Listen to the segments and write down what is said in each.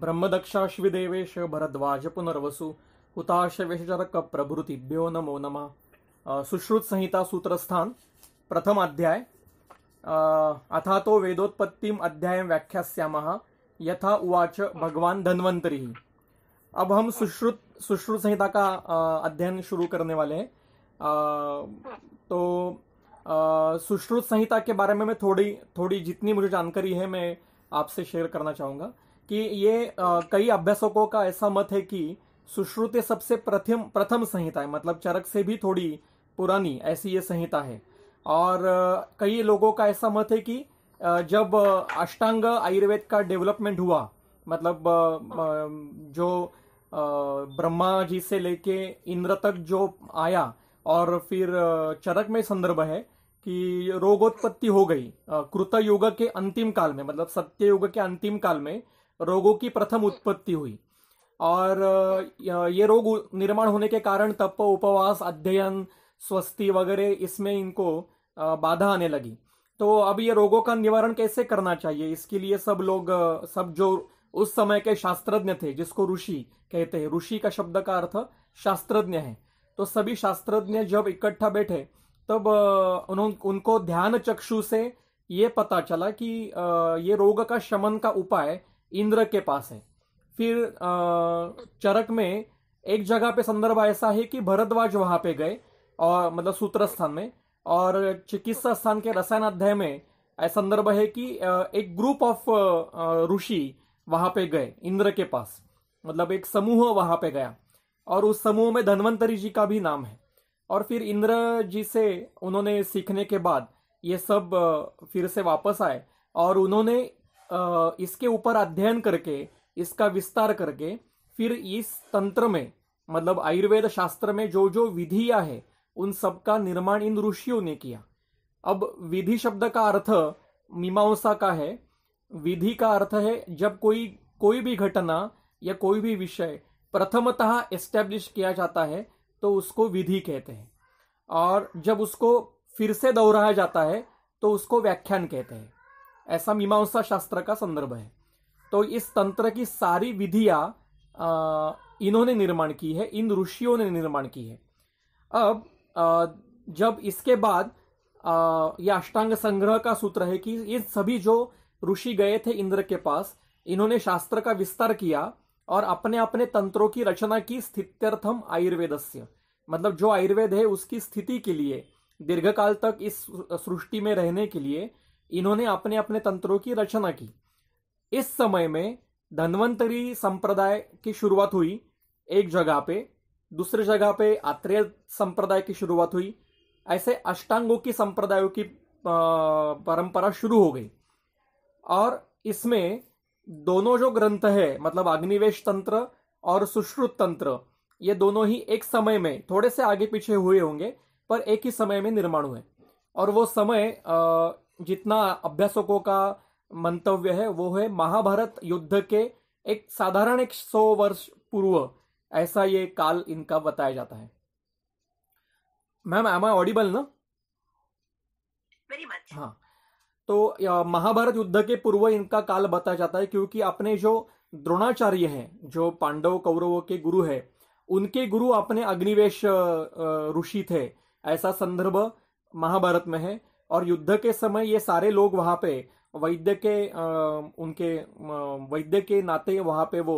ब्रह्मदक्षाश्विदेवेश भरद्वाज पुनर्वसु हुताशविशरक प्रभृतिभ्यो नमो नम सुश्रुत संहिता सूत्रस्थान प्रथम अध्याय अथा तो वेदोत्पत्तिम अध्याय व्याख्यास्याम यथा उवाच भगवान धन्वंतरी अब हम सुश्रुत सुश्रुत संहिता का अध्ययन शुरू करने वाले हैं तो सुश्रुत संहिता के बारे में मैं थोड़ी थोड़ी जितनी मुझे जानकारी है मैं आपसे शेयर करना चाहूँगा कि ये आ, कई अभ्यासकों का ऐसा मत है कि सुश्रुति सबसे प्रथम प्रथम संहिता है मतलब चरक से भी थोड़ी पुरानी ऐसी ये संहिता है और आ, कई लोगों का ऐसा मत है कि आ, जब अष्टांग आयुर्वेद का डेवलपमेंट हुआ मतलब आ, जो ब्रह्मा जी से लेके इंद्र तक जो आया और फिर चरक में संदर्भ है कि रोगोत्पत्ति हो गई कृत युग के अंतिम काल में मतलब सत्य युग के अंतिम काल में रोगों की प्रथम उत्पत्ति हुई और ये रोग निर्माण होने के कारण तप उपवास अध्ययन स्वस्ति वगैरह इसमें इनको बाधा आने लगी तो अब ये रोगों का निवारण कैसे करना चाहिए इसके लिए सब लोग सब जो उस समय के शास्त्रज्ञ थे जिसको ऋषि कहते हैं ऋषि का शब्द का अर्थ शास्त्रज्ञ है तो सभी शास्त्रज्ञ जब इकट्ठा बैठे तब उनको ध्यान चक्षु से ये पता चला कि ये रोग का शमन का उपाय इंद्र के पास है फिर चरक में एक जगह पे संदर्भ ऐसा है कि भरद्वाज वहां पे गए और मतलब सूत्र स्थान में और चिकित्सा स्थान के रसायन अध्याय में संदर्भ है कि एक ग्रुप ऑफ ऋषि वहां पे गए इंद्र के पास मतलब एक समूह वहां पे गया और उस समूह में धन्वंतरी जी का भी नाम है और फिर इंद्र जी से उन्होंने सीखने के बाद ये सब फिर से वापस आए और उन्होंने इसके ऊपर अध्ययन करके इसका विस्तार करके फिर इस तंत्र में मतलब आयुर्वेद शास्त्र में जो जो विधियां है उन सब का निर्माण इन ऋषियों ने किया अब विधि शब्द का अर्थ मीमांसा का है विधि का अर्थ है जब कोई कोई भी घटना या कोई भी विषय प्रथमतः एस्टेब्लिश किया जाता है तो उसको विधि कहते हैं और जब उसको फिर से दोहराया जाता है तो उसको व्याख्यान कहते हैं ऐसा मीमांसा शास्त्र का संदर्भ है तो इस तंत्र की सारी विधियां इन्होंने निर्माण की है इन ऋषियों ने निर्माण की है अब आ, जब इसके बाद यह अष्टांग संग्रह का सूत्र है कि ये सभी जो ऋषि गए थे इंद्र के पास इन्होंने शास्त्र का विस्तार किया और अपने अपने तंत्रों की रचना की स्थित्यर्थम आयुर्वेदस्य मतलब जो आयुर्वेद है उसकी स्थिति के लिए दीर्घकाल तक इस सृष्टि में रहने के लिए इन्होंने अपने अपने तंत्रों की रचना की इस समय में धन्वंतरी संप्रदाय की शुरुआत हुई एक जगह पे दूसरे जगह पे आत्रेय संप्रदाय की शुरुआत हुई ऐसे अष्टांगों की संप्रदायों की परंपरा शुरू हो गई और इसमें दोनों जो ग्रंथ है मतलब अग्निवेश तंत्र और सुश्रुत तंत्र ये दोनों ही एक समय में थोड़े से आगे पीछे हुए होंगे पर एक ही समय में निर्माण हुए और वो समय जितना अभ्यासकों का मंतव्य है वो है महाभारत युद्ध के एक साधारण एक सौ वर्ष पूर्व ऐसा ये काल इनका बताया जाता है मैम एम आई ऑडिबल ना हाँ तो महाभारत युद्ध के पूर्व इनका काल बताया जाता है क्योंकि अपने जो द्रोणाचार्य हैं जो पांडव कौरवों के गुरु है उनके गुरु अपने अग्निवेश ऋषि थे ऐसा संदर्भ महाभारत में है और युद्ध के समय ये सारे लोग वहां पे वैद्य के आ, उनके वैद्य के नाते वहां पे वो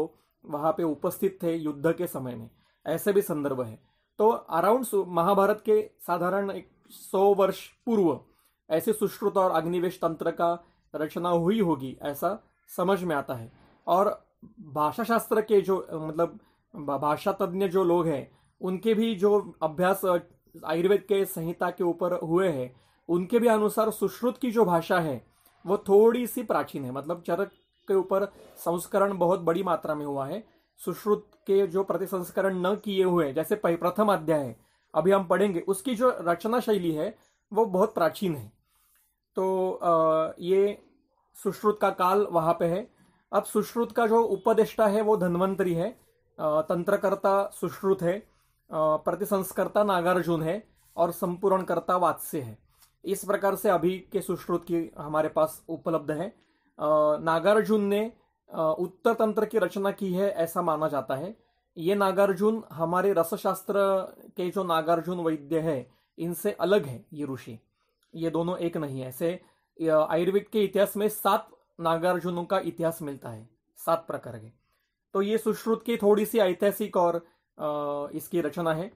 वहाँ पे उपस्थित थे युद्ध के समय में ऐसे भी संदर्भ है तो अराउंड महाभारत के साधारण एक सौ वर्ष पूर्व ऐसे सुश्रुत और अग्निवेश तंत्र का रचना हुई होगी ऐसा समझ में आता है और भाषा शास्त्र के जो मतलब भाषा तज्ञ जो लोग हैं उनके भी जो अभ्यास आयुर्वेद के संहिता के ऊपर हुए हैं उनके भी अनुसार सुश्रुत की जो भाषा है वो थोड़ी सी प्राचीन है मतलब चरक के ऊपर संस्करण बहुत बड़ी मात्रा में हुआ है सुश्रुत के जो प्रतिसंस्करण न किए हुए जैसे प्रथम अध्याय है अभी हम पढ़ेंगे उसकी जो रचना शैली है वो बहुत प्राचीन है तो आ, ये सुश्रुत का काल वहां पे है अब सुश्रुत का जो उपदेष्टा है वो धन्वंतरी है तंत्रकर्ता सुश्रुत है प्रतिसंस्कर्ता नागार्जुन है और संपूर्णकर्ता वात्स्य है इस प्रकार से अभी के सुश्रुत की हमारे पास उपलब्ध है नागार्जुन ने उत्तर तंत्र की रचना की है ऐसा माना जाता है ये नागार्जुन हमारे रसशास्त्र के जो नागार्जुन वैद्य है इनसे अलग है ये ऋषि ये दोनों एक नहीं है ऐसे आयुर्वेद के इतिहास में सात नागार्जुनों का इतिहास मिलता है सात प्रकार के तो ये सुश्रुत की थोड़ी सी ऐतिहासिक और इसकी रचना है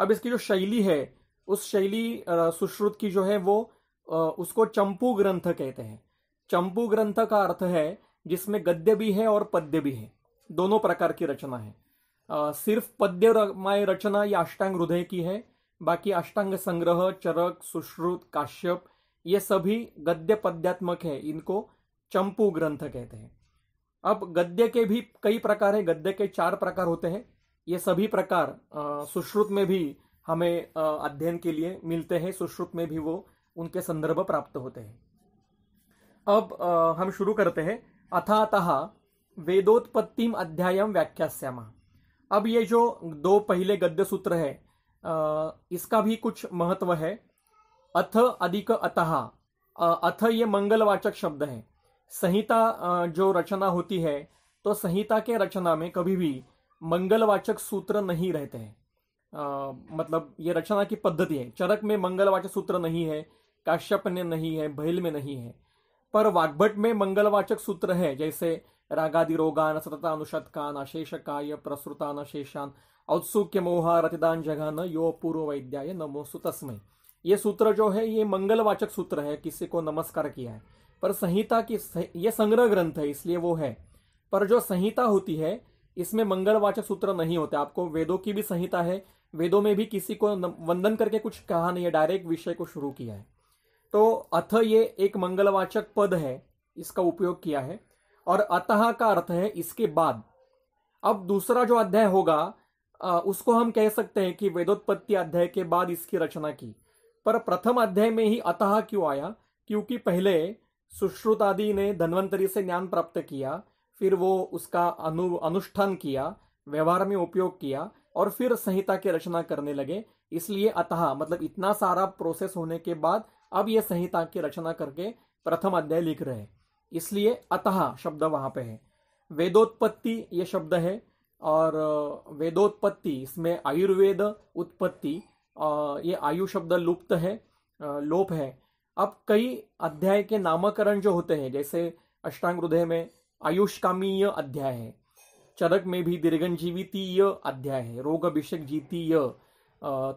अब इसकी जो शैली है उस शैली सुश्रुत की जो है वो उसको चंपू ग्रंथ कहते हैं चंपू ग्रंथ का अर्थ है जिसमें गद्य भी है और पद्य भी है दोनों प्रकार की रचना है सिर्फ पद्य माय रचना या अष्टांग हृदय की है बाकी अष्टांग संग्रह चरक सुश्रुत काश्यप ये सभी गद्य पद्यात्मक है इनको चंपू ग्रंथ कहते हैं अब गद्य के भी कई प्रकार है गद्य के चार प्रकार होते हैं ये सभी प्रकार सुश्रुत में भी हमें अध्ययन के लिए मिलते हैं सुश्रुत में भी वो उनके संदर्भ प्राप्त होते हैं अब हम शुरू करते हैं अथातः वेदोत्पत्तिम अध्यायम व्याख्यास्यामा अब ये जो दो पहले गद्य सूत्र है इसका भी कुछ महत्व है अथ अधिक अतः अथ ये मंगलवाचक शब्द है संहिता जो रचना होती है तो संहिता के रचना में कभी भी मंगलवाचक सूत्र नहीं रहते हैं आ, मतलब ये रचना की पद्धति है चरक में मंगलवाचक सूत्र नहीं है काश्यप ने नहीं है भैल में नहीं है पर वाग्भट में मंगलवाचक सूत्र है जैसे रागादिरोगान अशेष काय प्रसृतान अशेषान औत्सुक्य मोहा रतिदान जघान यो पूर्व वैद्याय नमो सुतस्मय ये सूत्र जो है ये मंगलवाचक सूत्र है किसी को नमस्कार किया है पर संहिता की ये संग्रह ग्रंथ है इसलिए वो है पर जो संहिता होती है इसमें मंगलवाचक सूत्र नहीं होते आपको वेदों की भी संहिता है वेदों में भी किसी को वंदन करके कुछ कहा नहीं है डायरेक्ट विषय को शुरू किया है तो अथ ये एक मंगलवाचक पद है इसका उपयोग किया है और अतः का अर्थ है इसके बाद अब दूसरा जो अध्याय होगा उसको हम कह सकते हैं कि वेदोत्पत्ति अध्याय के बाद इसकी रचना की पर प्रथम अध्याय में ही अतः क्यों आया क्योंकि पहले सुश्रुत आदि ने धन्वंतरी से ज्ञान प्राप्त किया फिर वो उसका अनु अनुष्ठान किया व्यवहार में उपयोग किया और फिर संहिता की रचना करने लगे इसलिए अतः मतलब इतना सारा प्रोसेस होने के बाद अब ये संहिता की रचना करके प्रथम अध्याय लिख रहे इसलिए अतः शब्द वहां पे है वेदोत्पत्ति ये शब्द है और वेदोत्पत्ति इसमें आयुर्वेद उत्पत्ति ये आयु शब्द लुप्त है लोप है अब कई अध्याय के नामकरण जो होते हैं जैसे अष्टांग हृदय में आयुष्कामीय अध्याय है चरक में भी दीर्घन जीवितीय अध्याय है रोग अभिषेक जीतीय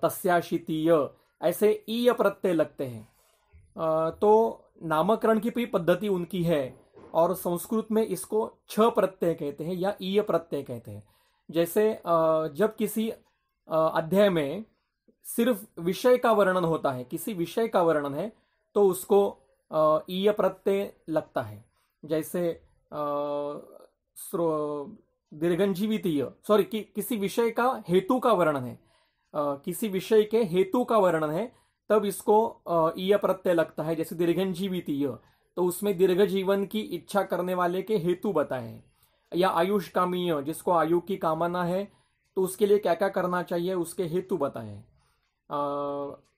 तस्याशीतीय ऐसे ईय प्रत्यय लगते हैं तो नामकरण की भी पद्धति उनकी है और संस्कृत में इसको छ प्रत्यय कहते हैं या ईय प्रत्यय कहते हैं जैसे जब किसी अध्याय में सिर्फ विषय का वर्णन होता है किसी विषय का वर्णन है तो उसको ईय प्रत्यय लगता है जैसे स्रो दीर्घंजीवितीय सॉरी कि, किसी विषय का हेतु का वर्णन है आ, किसी विषय के हेतु का वर्णन है तब इसको ईय प्रत्यय लगता है जैसे दीर्घंजीवितीय तो उसमें दीर्घ जीवन की इच्छा करने वाले के हेतु बताए या आयुष कामीय जिसको आयु की कामना है तो उसके लिए क्या क्या करना चाहिए उसके हेतु बताए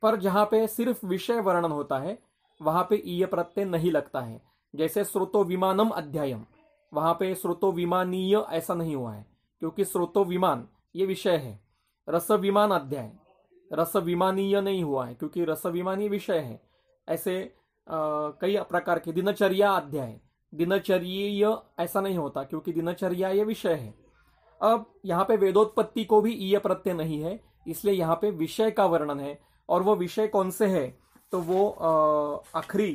पर जहाँ पे सिर्फ विषय वर्णन होता है वहां पे ईय प्रत्यय नहीं लगता है जैसे श्रोतो विमानम अध्यायम वहां पे स्रोतो विमानीय ऐसा नहीं हुआ है क्योंकि स्रोतो विमान ये विषय है रस विमान अध्याय रस विमानीय नहीं हुआ है क्योंकि रस विमानीय विषय है ऐसे आ, कई प्रकार के दिनचर्या अध्याय दिनचर्य ऐसा नहीं होता क्योंकि दिनचर्या ये विषय है अब यहाँ पे वेदोत्पत्ति को भी ईय प्रत्यय नहीं है इसलिए यहाँ पे विषय का वर्णन है और वो विषय कौन से है तो वो आखिरी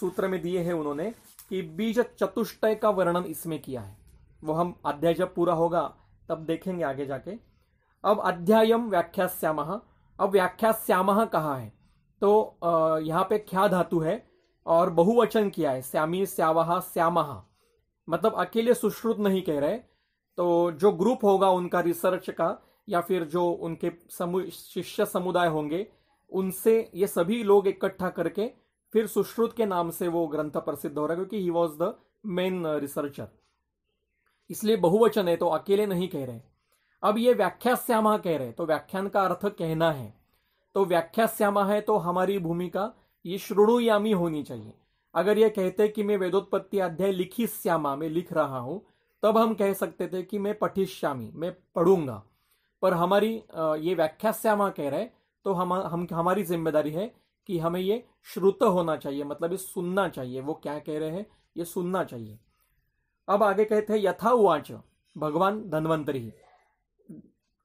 सूत्र में दिए हैं उन्होंने बीज चतुष्टय का वर्णन इसमें किया है वो हम अध्याय जब पूरा होगा तब देखेंगे आगे जाके अब अध्यायम व्याख्याश्याम अब व्याख्याश्याम कहा है तो यहां पे ख्या धातु है और बहुवचन किया है श्यामी श्यावाह श्याम मतलब अकेले सुश्रुत नहीं कह रहे तो जो ग्रुप होगा उनका रिसर्च का या फिर जो उनके समु शिष्य समुदाय होंगे उनसे ये सभी लोग इकट्ठा करके फिर सुश्रुत के नाम से वो ग्रंथ प्रसिद्ध हो रहा है क्योंकि he was the main researcher इसलिए बहुवचन है तो अकेले नहीं कह रहे अब ये व्याख्या श्यामा कह रहे तो व्याख्यान का अर्थ कहना है तो व्याख्या श्यामा है तो हमारी भूमिका ये श्रृणुयामी होनी चाहिए अगर ये कहते कि मैं वेदोत्पत्ति अध्याय लिखी श्यामा में लिख रहा हूं तब हम कह सकते थे कि मैं पठिश्यामी मैं पढ़ूंगा पर हमारी ये व्याख्या श्यामा कह रहे तो हम हम हमारी जिम्मेदारी है कि हमें ये श्रुत होना चाहिए मतलब ये सुनना चाहिए वो क्या कह रहे हैं ये सुनना चाहिए अब आगे कहते हैं यथा उवाच भगवान धनवंतरी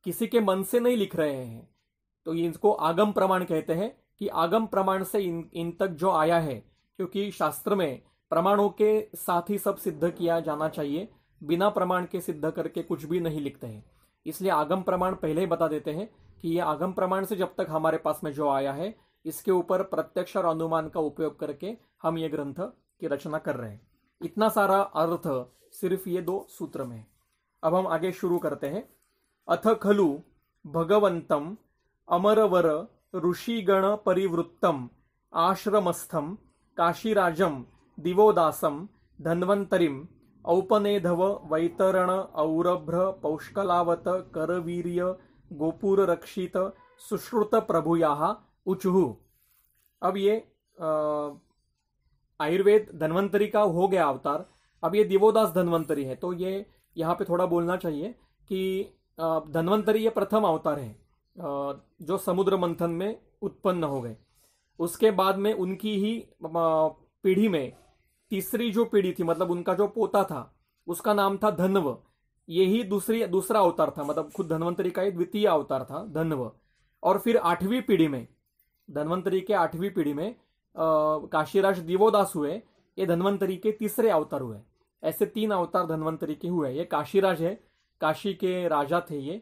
किसी के मन से नहीं लिख रहे हैं तो इनको आगम प्रमाण कहते हैं कि आगम प्रमाण से इन इन तक जो आया है क्योंकि शास्त्र में प्रमाणों के साथ ही सब सिद्ध किया जाना चाहिए बिना प्रमाण के सिद्ध करके कुछ भी नहीं लिखते हैं इसलिए आगम प्रमाण पहले ही बता देते हैं कि ये आगम प्रमाण से जब तक हमारे पास में जो आया है इसके ऊपर प्रत्यक्ष और अनुमान का उपयोग करके हम ये ग्रंथ की रचना कर रहे हैं इतना सारा अर्थ सिर्फ ये दो सूत्र में है अब हम आगे शुरू करते हैं अथ खलु भगवंतम अमरवर ऋषिगण परिवृत्तम आश्रमस्थम काशीराजम दिवोदासम धन्वंतरिम औपनेधव वैतरण औरभ्र पौष्कलावत करवीर्य गोपुर रक्षित सुश्रुत प्रभुया उचहु अब ये आयुर्वेद धन्वंतरी का हो गया अवतार अब ये दिवोदास धन्वंतरी है तो ये यहाँ पे थोड़ा बोलना चाहिए कि धन्वंतरी ये प्रथम अवतार है जो समुद्र मंथन में उत्पन्न हो गए उसके बाद में उनकी ही पीढ़ी में तीसरी जो पीढ़ी थी मतलब उनका जो पोता था उसका नाम था धनव यही दूसरी दूसरा अवतार था मतलब खुद धन्वंतरी का ही द्वितीय अवतार था धनव और फिर आठवीं पीढ़ी में धन्वंतरी के आठवीं पीढ़ी में काशीराज दिवोदास हुए ये धन्वंतरी के तीसरे अवतार हुए ऐसे तीन अवतार धन्वंतरी के हुए ये काशीराज है काशी के राजा थे ये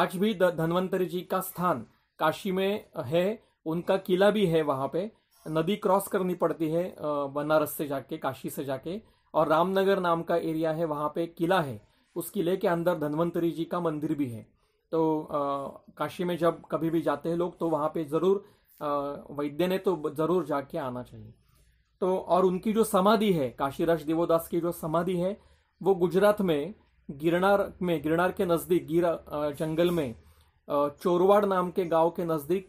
आज भी धन्वंतरी जी का स्थान काशी में है उनका किला भी है वहां पे नदी क्रॉस करनी पड़ती है बनारस से जाके काशी से जाके और रामनगर नाम का एरिया है वहां पे किला है उस किले के अंदर धन्वंतरी जी का मंदिर भी है तो आ, काशी में जब कभी भी जाते हैं लोग तो वहां पे ज़रूर वैद्य ने तो जरूर जाके आना चाहिए तो और उनकी जो समाधि है काशीराज देवोदास की जो समाधि है वो गुजरात में गिरनार में गिरनार के नज़दीक गिरा जंगल में चोरवाड़ नाम के गांव के नज़दीक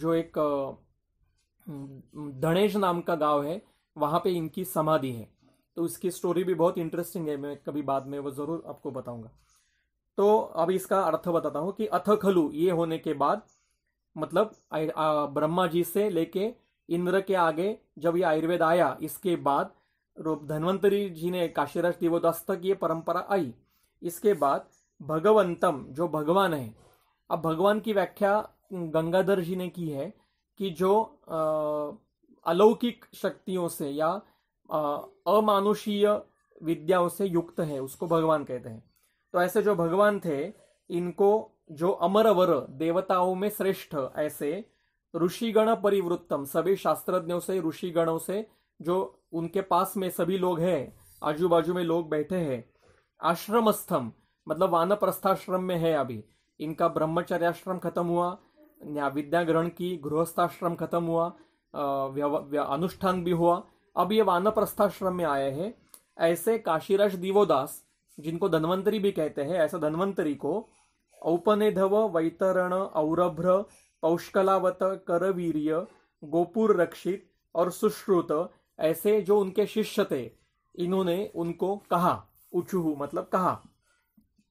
जो एक धनेश नाम का गांव है वहां पे इनकी समाधि है तो उसकी स्टोरी भी बहुत इंटरेस्टिंग है मैं कभी बाद में वो ज़रूर आपको बताऊंगा तो अब इसका अर्थ बताता हूं कि अथखलु ये होने के बाद मतलब ब्रह्मा जी से लेके इंद्र के आगे जब ये आयुर्वेद आया इसके बाद धन्वंतरी जी ने काशीराज देवदास तक ये परंपरा आई इसके बाद भगवंतम जो भगवान है अब भगवान की व्याख्या गंगाधर जी ने की है कि जो अलौकिक शक्तियों से या अमानुषीय विद्याओं से युक्त है उसको भगवान कहते हैं तो ऐसे जो भगवान थे इनको जो अमरवर देवताओं में श्रेष्ठ ऐसे ऋषिगण परिवृत्तम सभी शास्त्रज्ञों से ऋषिगणों से जो उनके पास में सभी लोग हैं आजू बाजू में लोग बैठे हैं आश्रमस्थम मतलब वानप्रस्थाश्रम में है अभी इनका ब्रह्मचर्याश्रम खत्म हुआ न्या विद्या ग्रहण की गृहस्थाश्रम खत्म हुआ अनुष्ठान भी हुआ अब ये वानप्रस्थाश्रम में आए हैं ऐसे काशीराज दीवोदास जिनको धनवंतरी भी कहते हैं ऐसा धनवंतरी को औपनेधव वैतरण औरभ्र पौष्कलावत करवीर्य गोपुर रक्षित और सुश्रुत ऐसे जो उनके शिष्य थे इन्होंने उनको कहा उचुहु मतलब कहा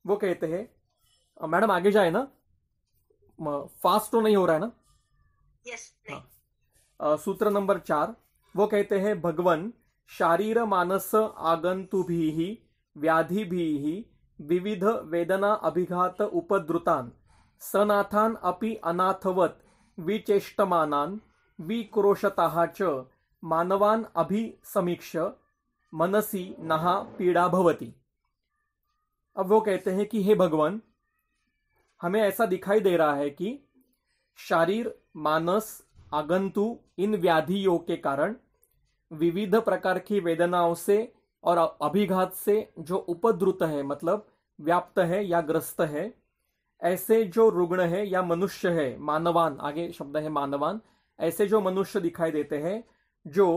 वो कहते हैं मैडम आगे जाए ना फास्ट तो नहीं हो रहा है ना yes, हाँ। सूत्र नंबर चार वो कहते हैं भगवान शारीर मानस आगंतु भी व्याधि भी विविध वेदना अभिघात उपद्रुतान सनाथान अपि अनाथवत विचेष्टमानान विक्रोशतः च मानवान समीक्ष मनसी नहा पीड़ा भवती अब वो कहते हैं कि हे भगवान हमें ऐसा दिखाई दे रहा है कि शारीर मानस आगंतु इन व्याधियों के कारण विविध प्रकार की वेदनाओं से और अभिघात से जो उपद्रुत है मतलब व्याप्त है या ग्रस्त है ऐसे जो रुग्ण है या मनुष्य है मानवान आगे शब्द है मानवान ऐसे जो मनुष्य दिखाई देते हैं जो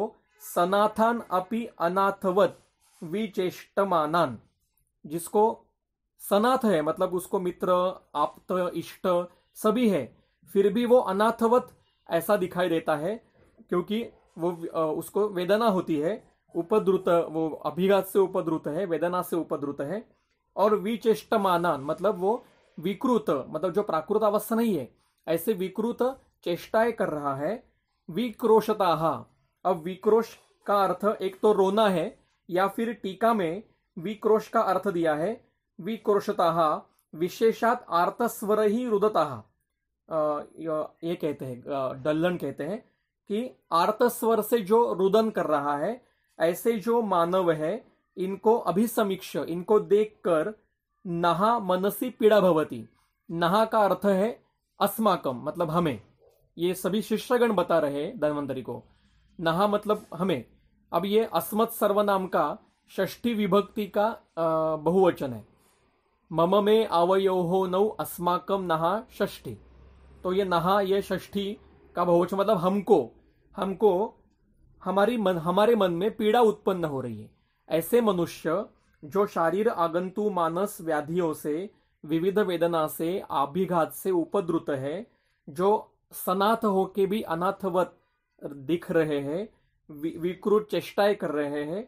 सनाथान अपि अनाथवत विचेष्टमानान जिसको सनाथ है मतलब उसको मित्र आप्त इष्ट सभी है फिर भी वो अनाथवत ऐसा दिखाई देता है क्योंकि वो उसको वेदना होती है उपद्रुत वो अभिघात से उपद्रुत है वेदना से उपद्रुत है और विचेष्टमानान मतलब वो विकृत मतलब जो प्राकृत अवस्था नहीं है ऐसे विकृत चेष्टाएं कर रहा है विक्रोशता अब विक्रोश का अर्थ एक तो रोना है या फिर टीका में विक्रोश का अर्थ दिया है विक्रोशता विशेषात आर्तस्वर ही रुदता ये कहते हैं डल्लन कहते हैं कि आर्तस्वर से जो रुदन कर रहा है ऐसे जो मानव है इनको अभिसमीक्ष इनको देखकर नहा मनसी पीड़ा भवती नहा का अर्थ है अस्माकम मतलब हमें ये सभी शिष्यगण बता रहे धनवंतरी को नहा मतलब हमें अब ये अस्मत् सर्वनाम का षष्ठी विभक्ति का बहुवचन है मम में आवयो नौ अस्माकम नहा षष्ठी तो ये नहा ये षष्ठी का बहुवचन मतलब हमको हमको हमारी मन हमारे मन में पीड़ा उत्पन्न हो रही है ऐसे मनुष्य जो शारीर आगंतु मानस व्याधियों से विविध वेदना से आभिघात से उपद्रुत है जो सनाथ होके भी अनाथवत दिख रहे हैं विकृत चेष्टाएं कर रहे हैं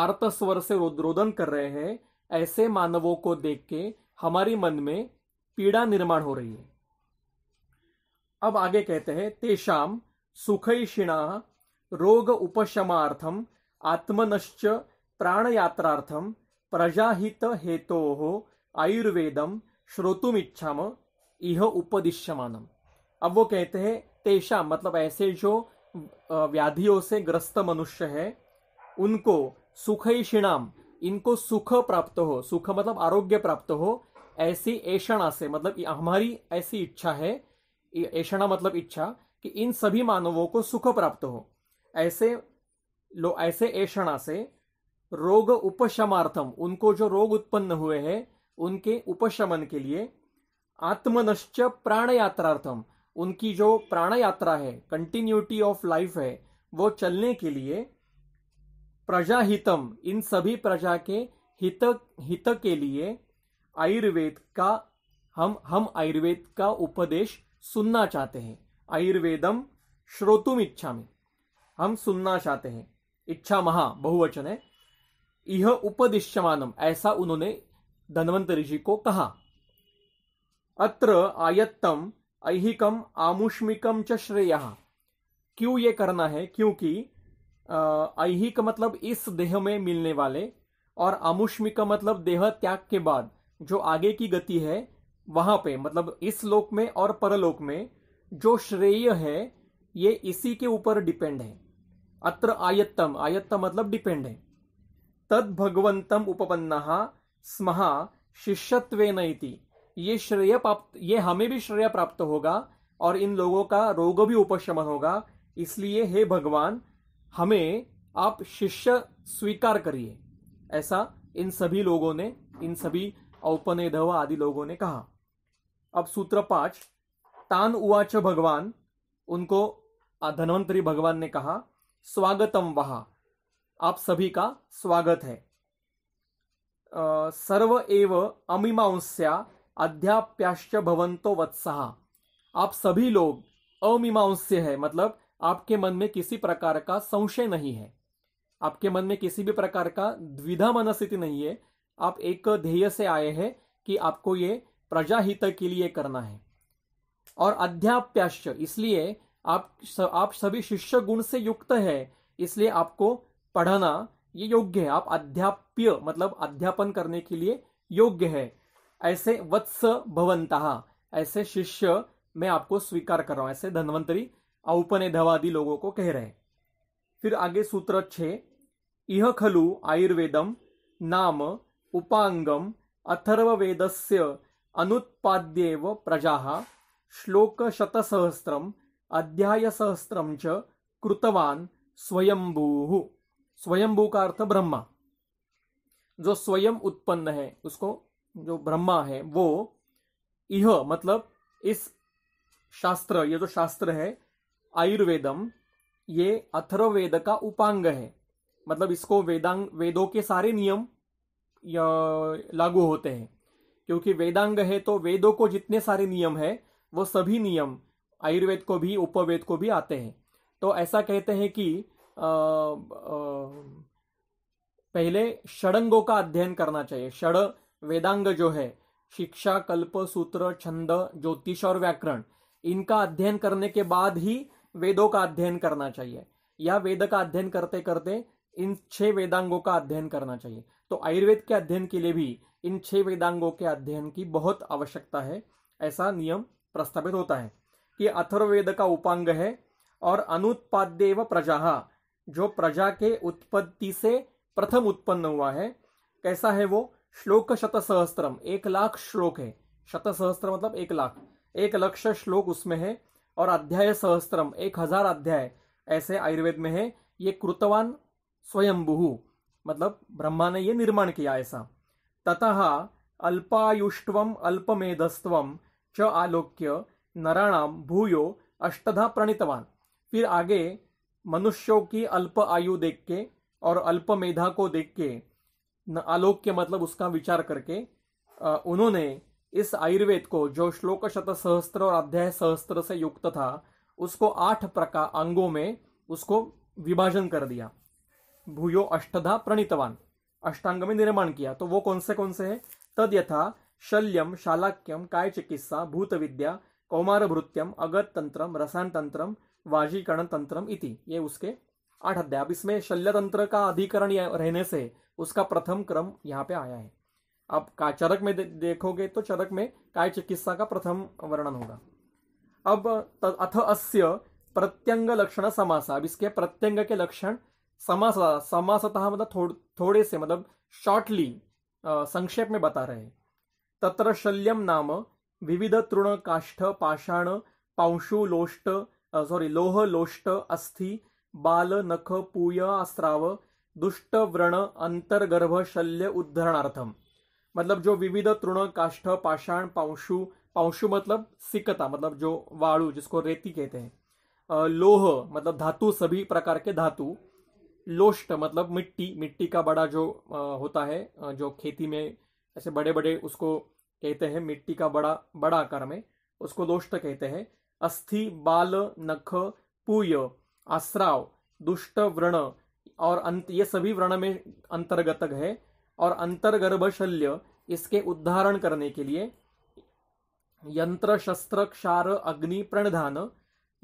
आर्त स्वर से रोदन कर रहे हैं ऐसे मानवों को देख के हमारी मन में पीड़ा निर्माण हो रही है अब आगे कहते हैं तेषाम सुखई शिणा रोग उपशमार्थम आत्मनश्च प्राणयात्रार्थम प्रजाहित हो आयुर्वेदम श्रोतुमिच्छाम इह उपदिश्यमानम अब वो कहते हैं तेषा मतलब ऐसे जो व्याधियों से ग्रस्त मनुष्य है उनको सुखैषिणाम इनको सुख प्राप्त हो सुख मतलब आरोग्य प्राप्त हो ऐसी ऐषणा से मतलब हमारी ऐसी इच्छा है ऐषणा मतलब इच्छा कि इन सभी मानवों को सुख प्राप्त हो ऐसे लो ऐसे ऐषणा से रोग उपशमार्थम उनको जो रोग उत्पन्न हुए हैं उनके उपशमन के लिए आत्मनश्च प्राण यात्रार्थम उनकी जो प्राण यात्रा है कंटिन्यूटी ऑफ लाइफ है वो चलने के लिए प्रजाहितम इन सभी प्रजा के हित हित के लिए आयुर्वेद का हम हम आयुर्वेद का उपदेश सुनना चाहते हैं आयुर्वेदम श्रोतुम इच्छा में हम सुनना चाहते हैं इच्छा महा बहुवचन है यह उपदिश्यमानम ऐसा उन्होंने धनवंतरी जी को कहा अत्र आयत्तम ऐहिकम आमुष्मिकम च श्रेय क्यों ये करना है क्योंकि ऐहिक मतलब इस देह में मिलने वाले और आमुष्मिक मतलब देह त्याग के बाद जो आगे की गति है वहां पे मतलब इस लोक में और परलोक में जो श्रेय है ये इसी के ऊपर डिपेंड है अत्र आयत्तम आयत्तम मतलब डिपेंड है तद भगवंतम उपपन्ना स्महा शिष्यत्व नीति ये श्रेय प्राप्त ये हमें भी श्रेय प्राप्त होगा और इन लोगों का रोग भी उपशमन होगा इसलिए हे भगवान हमें आप शिष्य स्वीकार करिए ऐसा इन सभी लोगों ने इन सभी औपनेधव आदि लोगों ने कहा अब सूत्र पांच तान उवाच भगवान उनको धनवंतरी भगवान ने कहा स्वागतम वहा आप सभी का स्वागत है सर्व एव अमीमांस्या अध्याप्याश्च भवंतो वत्साह आप सभी लोग अमीमांस्य है मतलब आपके मन में किसी प्रकार का संशय नहीं है आपके मन में किसी भी प्रकार का द्विधा मनस्थिति नहीं है आप एक ध्येय से आए हैं कि आपको ये प्रजाहित के लिए करना है और अध्याप्याश्च इसलिए आप स, आप सभी शिष्य गुण से युक्त है इसलिए आपको पढ़ना ये योग्य है आप अध्याप्य मतलब अध्यापन करने के लिए योग्य है ऐसे वत्स भवंता ऐसे शिष्य मैं आपको स्वीकार कर रहा हूं ऐसे धनवंतरी औपनिधवादी लोगों को कह रहे हैं फिर आगे सूत्र छे इह खलु आयुर्वेदम नाम उपांगम अथर्ववेदस्य अनुत्पाद्येव प्रजा श्लोक शतसहस्रम अध्याय च कृतवान स्वयंभू स्वयंभू का अर्थ ब्रह्मा जो स्वयं उत्पन्न है उसको जो ब्रह्मा है वो इह मतलब इस शास्त्र ये जो शास्त्र है आयुर्वेदम ये अथर्ववेद का उपांग है मतलब इसको वेदांग वेदों के सारे नियम लागू होते हैं क्योंकि वेदांग है तो वेदों को जितने सारे नियम है वो सभी नियम आयुर्वेद को भी उपवेद को भी आते हैं तो ऐसा कहते हैं कि आ, आ, पहले षडंगों का अध्ययन करना चाहिए षड वेदांग जो है शिक्षा कल्प सूत्र छंद ज्योतिष और व्याकरण इनका अध्ययन करने के बाद ही वेदों का अध्ययन करना चाहिए या वेद का अध्ययन करते करते इन छह वेदांगों का अध्ययन करना चाहिए तो आयुर्वेद के अध्ययन के लिए भी इन छह वेदांगों के अध्ययन की बहुत आवश्यकता है ऐसा नियम प्रस्तावित होता है कि अथर्वेद का उपांग है और अनुत्पाद्य प्रजा जो प्रजा के उत्पत्ति से प्रथम उत्पन्न हुआ है कैसा है वो श्लोक शत सहस्त्रम एक लाख श्लोक है शत सहस्त्र मतलब एक लाख एक लक्ष्य श्लोक उसमें है और अध्याय सहस्त्रम एक हजार अध्याय ऐसे आयुर्वेद में है ये कृतवान स्वयंभुहु मतलब ब्रह्मा ने ये निर्माण किया ऐसा तथा अल्पायुष्टवम अल्पमेधस्व च आलोक्य नराणाम भूयो अष्टधा प्रणीतवान फिर आगे मनुष्यों की अल्प आयु देख के और अल्प मेधा को देख के आलोक के मतलब उसका विचार करके उन्होंने इस आयुर्वेद को जो श्लोक शत सहस्त्र और अध्याय सहस्त्र से युक्त था उसको आठ प्रकार अंगों में उसको विभाजन कर दिया भूयो अष्टधा प्रणीतवान अष्टांग में निर्माण किया तो वो कौन से कौन से है तद यथा शल्यम शालाक्यम काय चिकित्सा भूत विद्या कौमारभृत्यम अगत तंत्रम रसान तंत्रम वाजीकरण तंत्र ये उसके आठ अध्याय अब इसमें शल्य तंत्र का अधिकरण रहने से उसका प्रथम क्रम यहाँ पे आया है अब का चरक में दे, देखोगे तो चरक में काय चिकित्सा का प्रथम वर्णन होगा अब अथ अस्य प्रत्यंग लक्षण समास अब इसके प्रत्यंग के लक्षण समास समासतः मतलब थोड़, थोड़े से मतलब शॉर्टली संक्षेप में बता रहे तत्र शल्यम नाम विविध तृण काष्ठ पाषाण पांशु लोष्ट सॉरी लोह लोष्ट अस्थि बाल नख पूय अस्त्राव दुष्ट व्रण अंतर्गर्भ शल्य उद्धरणार्थम मतलब जो विविध तृण काष्ठ पाषाण पांशु पांशु मतलब सिकता मतलब जो वाणु जिसको रेती कहते हैं लोह मतलब धातु सभी प्रकार के धातु लोष्ट मतलब मिट्टी मिट्टी का बड़ा जो होता है जो खेती में ऐसे बड़े बड़े उसको कहते हैं मिट्टी का बड़ा बड़ा आकार में उसको लोष्ट कहते हैं अस्थि बाल नख पूय आश्राव दुष्ट व्रण और अंत ये सभी व्रण में अंतर्गत है और अंतर्गर्भशल्य इसके उद्धारण करने के लिए यंत्र शस्त्र क्षार अग्नि प्रणधान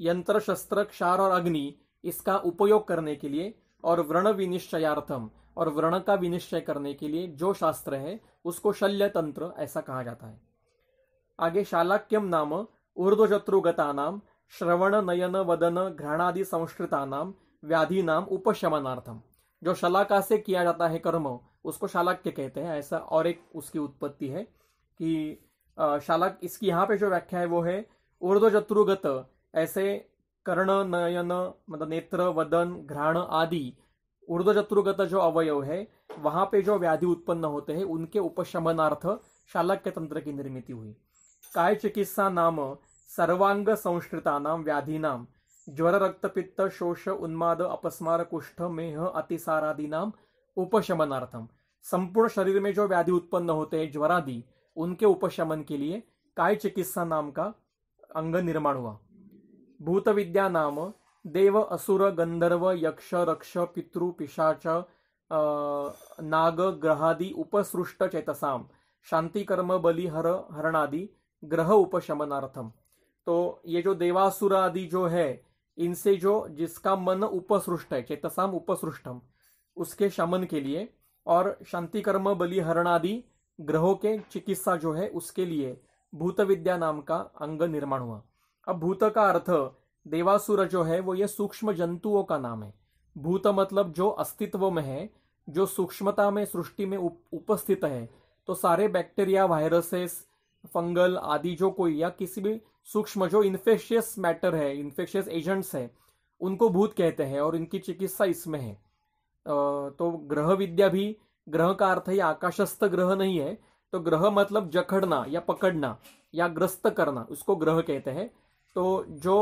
यंत्र शस्त्र क्षार और अग्नि इसका उपयोग करने के लिए और व्रण विनिश्चयार्थम और व्रण का विनिश्चय करने के लिए जो शास्त्र है उसको शल्य तंत्र ऐसा कहा जाता है आगे शालाक्यम नाम ऊर्ध्वशत्रुगता नाम श्रवण नयन वदन घृणादि संस्कृता नाम व्याधि नाम उपशमनार्थम जो शलाका से किया जाता है कर्म उसको शालाक्य कहते हैं ऐसा और एक उसकी उत्पत्ति है कि शालाक इसकी यहाँ पे जो व्याख्या है वो है ऊर्ध्वशत्रुगत ऐसे कर्ण नयन मतलब नेत्र वदन घ्राण आदि ऊर्ध्वजत्रुगत जो अवयव है वहां पे जो व्याधि उत्पन्न होते हैं उनके उपशमनार्थ शालक्य तंत्र की निर्मित हुई काय चिकित्सा नाम सर्वांग संस्कृता नाम व्याधि नाम ज्वर रक्तपित्त शोष उन्माद अपस्मार कुष्ठ मेह अतिसारादि नाम उपशमनार्थम संपूर्ण शरीर में जो व्याधि उत्पन्न होते हैं ज्वरादि उनके उपशमन के लिए काय चिकित्सा नाम का अंग निर्माण हुआ भूत विद्या नाम देव असुर गंधर्व यक्ष रक्ष पितृ पिशाच नाग ग्रहादि उपसृष्ट चेतसाम शांति कर्म बलि हर हरणादि ग्रह उपशमनार्थम तो ये जो देवासुर आदि जो है इनसे जो जिसका मन उपसृष्ट है चेतसाम उपसृष्टम उसके शमन के लिए और शांति कर्म बलिहरण आदि ग्रहों के चिकित्सा जो है उसके लिए भूत विद्या नाम का अंग निर्माण हुआ अब भूत का अर्थ देवासुर जो है वो ये सूक्ष्म जंतुओं का नाम है भूत मतलब जो अस्तित्व में है जो सूक्ष्मता में सृष्टि में उप, उपस्थित है तो सारे बैक्टीरिया वायरसेस फंगल आदि जो कोई या किसी भी सूक्ष्म जो इन्फेक्शियस मैटर है इन्फेक्शियस एजेंट्स है उनको भूत कहते हैं और इनकी चिकित्सा इसमें है तो ग्रह विद्या भी ग्रह का अर्थ है आकाशस्थ ग्रह नहीं है तो ग्रह मतलब जखड़ना या पकड़ना या ग्रस्त करना उसको ग्रह कहते हैं तो जो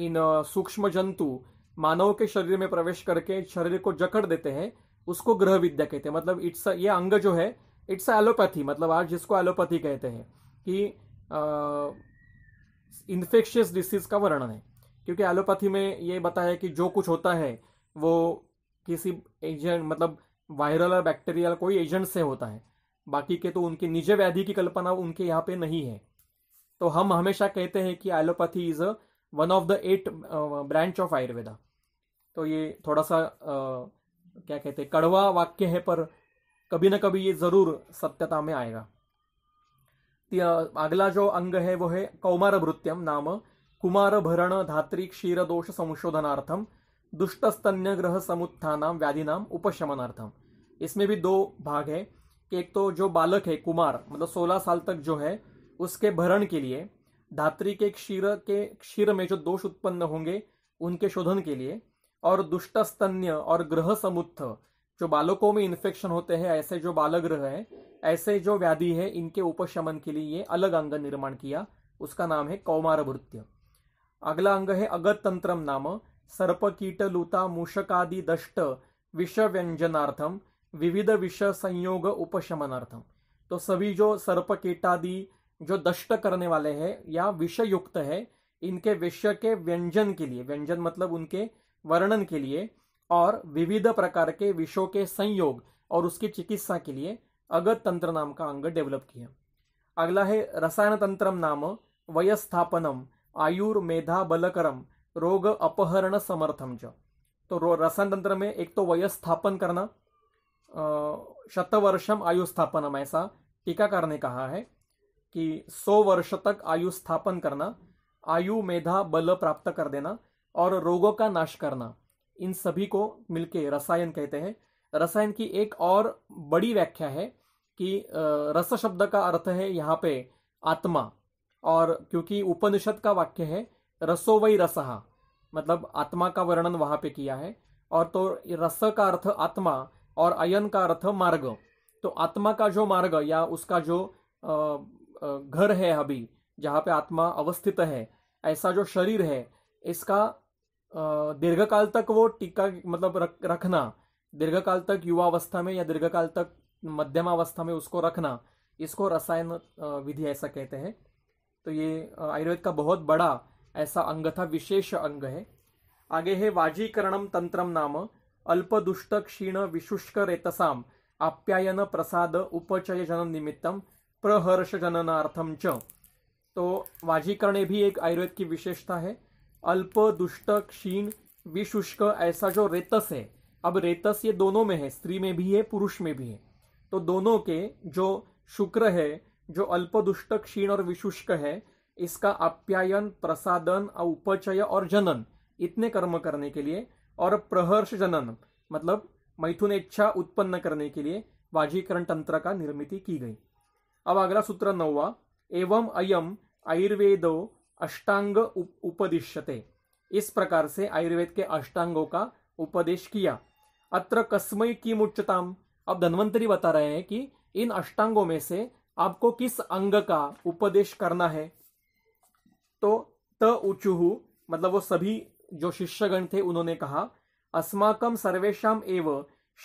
इन सूक्ष्म जंतु मानव के शरीर में प्रवेश करके शरीर को जकड़ देते हैं उसको ग्रह विद्या कहते हैं मतलब इट्स ये अंग जो है इट्स एलोपैथी मतलब आज जिसको एलोपैथी कहते हैं कि इन्फेक्शियस डिसीज का वर्णन है क्योंकि एलोपैथी में ये बताया कि जो कुछ होता है वो किसी एजेंट मतलब वायरल और बैक्टीरियल कोई एजेंट से होता है बाकी के तो उनकी निजी व्याधि की कल्पना उनके यहाँ पे नहीं है तो हम हमेशा कहते हैं कि allopathy is a one of the eight branch of Ayurveda तो ये थोड़ा सा आ, क्या कहते हैं कड़वा वाक्य है पर कभी ना कभी ये ज़रूर सत्यता में आएगा अगला जो अंग है वो है कौमार भृत्यम नाम कुमार भरण धात्री क्षीर दोष संशोधनार्थम दुष्ट स्तन्य ग्रह समुत्थान व्याधिनाम उपशमनार्थम इसमें भी दो भाग है कि एक तो जो बालक है कुमार मतलब 16 साल तक जो है उसके भरण के लिए धात्री के क्षीर के क्षीर में जो दोष उत्पन्न होंगे उनके शोधन के लिए और दुष्ट स्तन्य और ग्रह समुत्थ जो बालकों में इन्फेक्शन होते हैं ऐसे जो बाल ग्रह है ऐसे जो व्याधि है इनके उपशमन के लिए ये अलग अंग निर्माण किया उसका नाम है कौमार भृत्य अगला अंग है अगत तंत्रम नाम सर्प कीट लूता मूषकादि दष्ट विष व्यंजनार्थम विविध विष संयोग उपशमनार्थम तो सभी जो सर्प कीटादि जो दष्ट करने वाले हैं या विषय युक्त है इनके विषय के व्यंजन के लिए व्यंजन मतलब उनके वर्णन के लिए और विविध प्रकार के विषयों के संयोग और उसकी चिकित्सा के लिए अगत तंत्र नाम का अंग डेवलप किया अगला है रसायन तंत्रम नाम वयस्थापनम आयुर्मेधा बलकरम रोग अपहरण समर्थम च तो रसायन तंत्र में एक तो वयस्थापन करना शतवर्षम आयु स्थापनम ऐसा टीकाकार ने कहा है कि 100 वर्ष तक आयु स्थापन करना आयु मेधा बल प्राप्त कर देना और रोगों का नाश करना इन सभी को मिलके रसायन कहते हैं रसायन की एक और बड़ी व्याख्या है कि रस शब्द का अर्थ है यहाँ पे आत्मा और क्योंकि उपनिषद का वाक्य है रसो वही रसहा मतलब आत्मा का वर्णन वहां पे किया है और तो रस का अर्थ आत्मा और अयन का अर्थ मार्ग तो आत्मा का जो मार्ग या उसका जो घर है अभी जहाँ पे आत्मा अवस्थित है ऐसा जो शरीर है इसका दीर्घ काल तक वो टीका मतलब रख, रखना दीर्घ काल तक युवा अवस्था में या दीर्घ काल तक मध्यमावस्था में उसको रखना इसको रसायन विधि ऐसा कहते हैं तो ये आयुर्वेद का बहुत बड़ा ऐसा अंग था विशेष अंग है आगे है वाजीकरणम तंत्रम नाम अल्प दुष्ट क्षीण विशुष्क रेतसाम आप्यायन प्रसाद उपचय जन निमित्तम प्रहर्ष जननार्थम च तो वाजीकरणे भी एक आयुर्वेद की विशेषता है अल्प दुष्ट क्षीण विशुष्क ऐसा जो रेतस है अब रेतस ये दोनों में है स्त्री में भी है पुरुष में भी है तो दोनों के जो शुक्र है जो अल्प दुष्ट क्षीण और विशुष्क है इसका अप्यायन प्रसादन उपचय और जनन इतने कर्म करने के लिए और प्रहर्ष जनन मतलब मैथुन इच्छा उत्पन्न करने के लिए वाजीकरण तंत्र का निर्मित की गई अब अगला सूत्र नौवा एवं अयम आयुर्वेदो अष्टांग उप, उपदिश्यते इस प्रकार से आयुर्वेद के अष्टांगों का उपदेश किया अत्र कस्मय की मुच्चताम अब धनवंतरी बता रहे हैं कि इन अष्टांगों में से आपको किस अंग का उपदेश करना है तो त उचुहु मतलब वो सभी जो शिष्यगण थे उन्होंने कहा अस्माकम सर्वेशम एव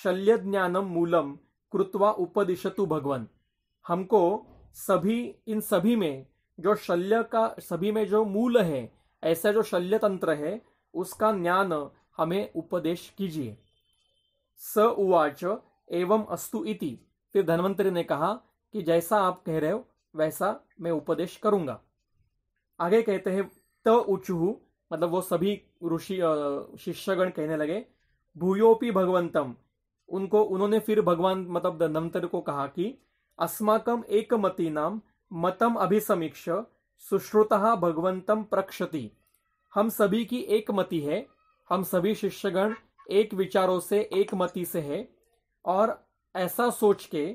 शल्य ज्ञानम मूलम कृत्वा उपदिशतु भगवान हमको सभी इन सभी में जो शल्य का सभी में जो मूल है ऐसा जो शल्य तंत्र है उसका ज्ञान हमें उपदेश कीजिए स उवाच एवं अस्तु इति फिर धनवंतरी ने कहा कि जैसा आप कह रहे हो वैसा मैं उपदेश करूंगा आगे कहते हैं त उचुह मतलब वो सभी ऋषि शिष्यगण कहने लगे भूयोपि भगवंतम उनको उन्होंने फिर भगवान मतलब धनवंतरी को कहा कि अस्माकम् एकमतीनां मतम अभिसमीक्ष सुश्रुता भगवंतम प्रक्षति हम सभी की एक मति है हम सभी शिष्यगण एक विचारों से एक मति से है और ऐसा सोच के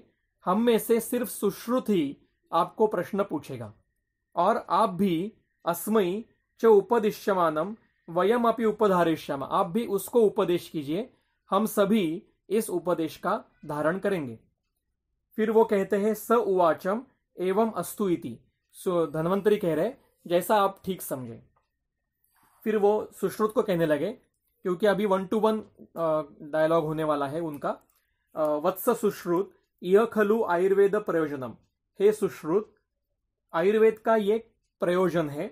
हम में से सिर्फ सुश्रुत ही आपको प्रश्न पूछेगा और आप भी अस्मयी च उपदिश्यमानम वयम अपनी उपधारिष्यम आप भी उसको उपदेश कीजिए हम सभी इस उपदेश का धारण करेंगे फिर वो कहते हैं स उवाचम एवं अस्तु इति सो धनवंतरी कह रहे जैसा आप ठीक समझे फिर वो सुश्रुत को कहने लगे क्योंकि अभी वन टू वन डायलॉग होने वाला है उनका वत्स सुश्रुत यह खलु आयुर्वेद प्रयोजनम हे सुश्रुत आयुर्वेद का ये प्रयोजन है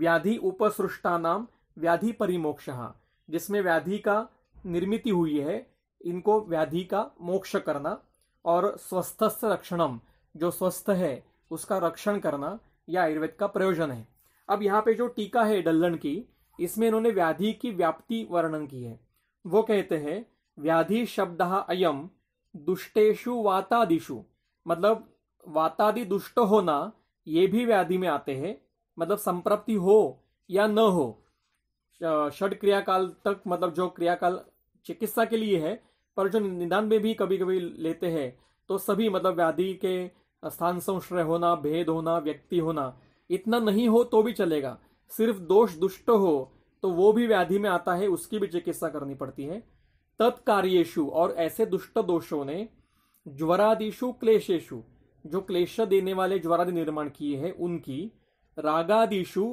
व्याधि उपसृष्टा नाम व्याधि परिमोक्ष जिसमें व्याधि का निर्मित हुई है इनको व्याधि का मोक्ष करना और स्वस्थ रक्षणम जो स्वस्थ है उसका रक्षण करना यह आयुर्वेद का प्रयोजन है अब यहाँ पे जो टीका है डल्लन की इसमें इन्होंने व्याधि की व्याप्ति वर्णन की है वो कहते हैं व्याधि शब्द अयम दुष्टेशु वातादिशु मतलब वातादि दुष्ट होना ये भी व्याधि में आते हैं मतलब संप्रप्ति हो या न हो षड क्रियाकाल तक मतलब जो क्रियाकाल चिकित्सा के लिए है जो निदान में भी कभी कभी लेते हैं तो सभी मतलब व्याधि के स्थान संश्रय होना भेद होना व्यक्ति होना इतना नहीं हो तो भी चलेगा सिर्फ दोष दुष्ट हो तो वो भी व्याधि में आता है उसकी भी चिकित्सा करनी पड़ती है तत्कार्येशु और ऐसे दुष्ट दोषों ने ज्वरादिशु क्लेशेशु जो क्लेश देने वाले ज्वरादि निर्माण किए हैं उनकी रागादिशु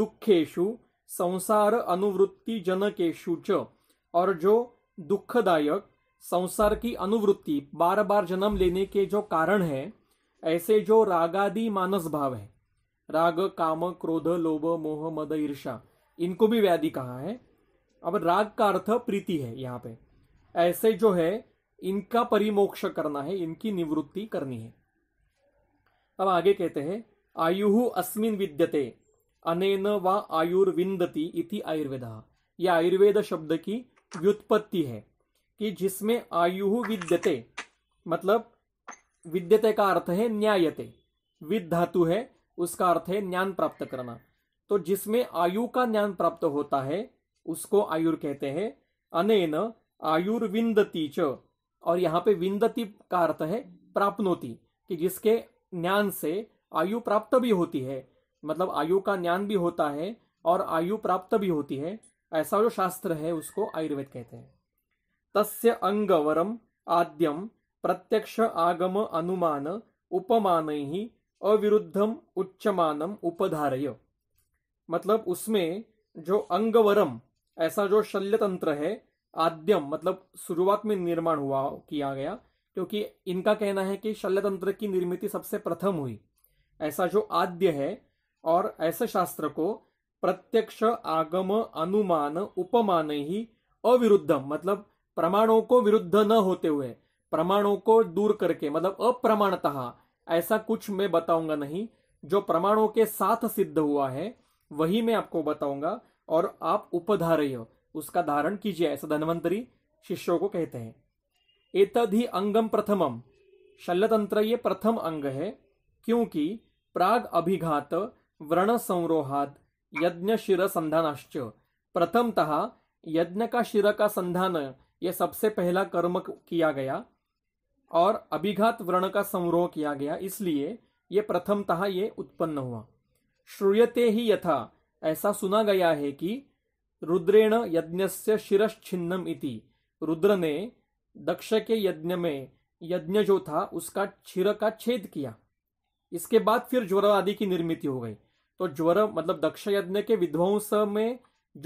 दुखेशु संसार अनुवृत्ति जनकेशु च और जो दुखदायक संसार की अनुवृत्ति बार बार जन्म लेने के जो कारण है ऐसे जो रागादि मानस भाव है राग काम क्रोध लोभ मोह मद ईर्षा इनको भी व्याधि कहा है अब राग का अर्थ प्रीति है यहाँ पे ऐसे जो है इनका परिमोक्ष करना है इनकी निवृत्ति करनी है अब आगे कहते हैं आयु अस्मिन विद्यते अनेन व आयुर्विंदती इति आयुर्वेद यह आयुर्वेद शब्द की व्युत्पत्ति है कि जिसमें आयु विद्यते मतलब विद्यते का अर्थ है न्यायते विद धातु है उसका अर्थ है ज्ञान प्राप्त करना तो जिसमें आयु का ज्ञान प्राप्त होता है उसको आयुर कहते हैं अनेन आयुर्विंदती च और यहाँ पे विंदती का अर्थ है प्राप्नोति कि जिसके ज्ञान से आयु प्राप्त भी होती है मतलब आयु का ज्ञान भी होता है और आयु प्राप्त भी होती है ऐसा जो शास्त्र है उसको आयुर्वेद कहते हैं तस्य अङ्गवरम् आद्यम प्रत्यक्ष आगम अनुमान उपमानैः अविरुद्धम उच्चमानम उपधारय मतलब उसमें जो अंगवरम ऐसा जो शल्य तंत्र है आद्यम मतलब शुरुआत में निर्माण हुआ किया गया क्योंकि इनका कहना है कि शल्य तंत्र की निर्मित सबसे प्रथम हुई ऐसा जो आद्य है और ऐसे शास्त्र को प्रत्यक्ष आगम अनुमान उपमान ही अविरुद्धम मतलब प्रमाणों को विरुद्ध न होते हुए प्रमाणों को दूर करके मतलब अप्रमाणतः ऐसा कुछ मैं बताऊंगा नहीं जो प्रमाणों के साथ सिद्ध हुआ है वही मैं आपको बताऊंगा और आप उपधारय उसका धारण कीजिए ऐसा धनवंतरी शिष्यों को कहते हैं एतद ही अंगम प्रथमम शल्यतंत्र ये प्रथम अंग है क्योंकि प्राग अभिघात व्रण संरोहाद यज्ञ शिर संधानश्च प्रथमतः यज्ञ का शिर का संधान यह सबसे पहला कर्म किया गया और अभिघात व्रण का समारोह किया गया इसलिए यह प्रथमतः ये उत्पन्न हुआ श्रूयते ही यथा ऐसा सुना गया है कि रुद्रेण यज्ञस्य शिरश्छिन्नम इति रुद्र ने दक्ष के यज्ञ में यज्ञ जो था उसका छिर का छेद किया इसके बाद फिर ज्वर आदि की निर्मित हो गई तो ज्वर मतलब दक्ष यज्ञ के विध्वंस में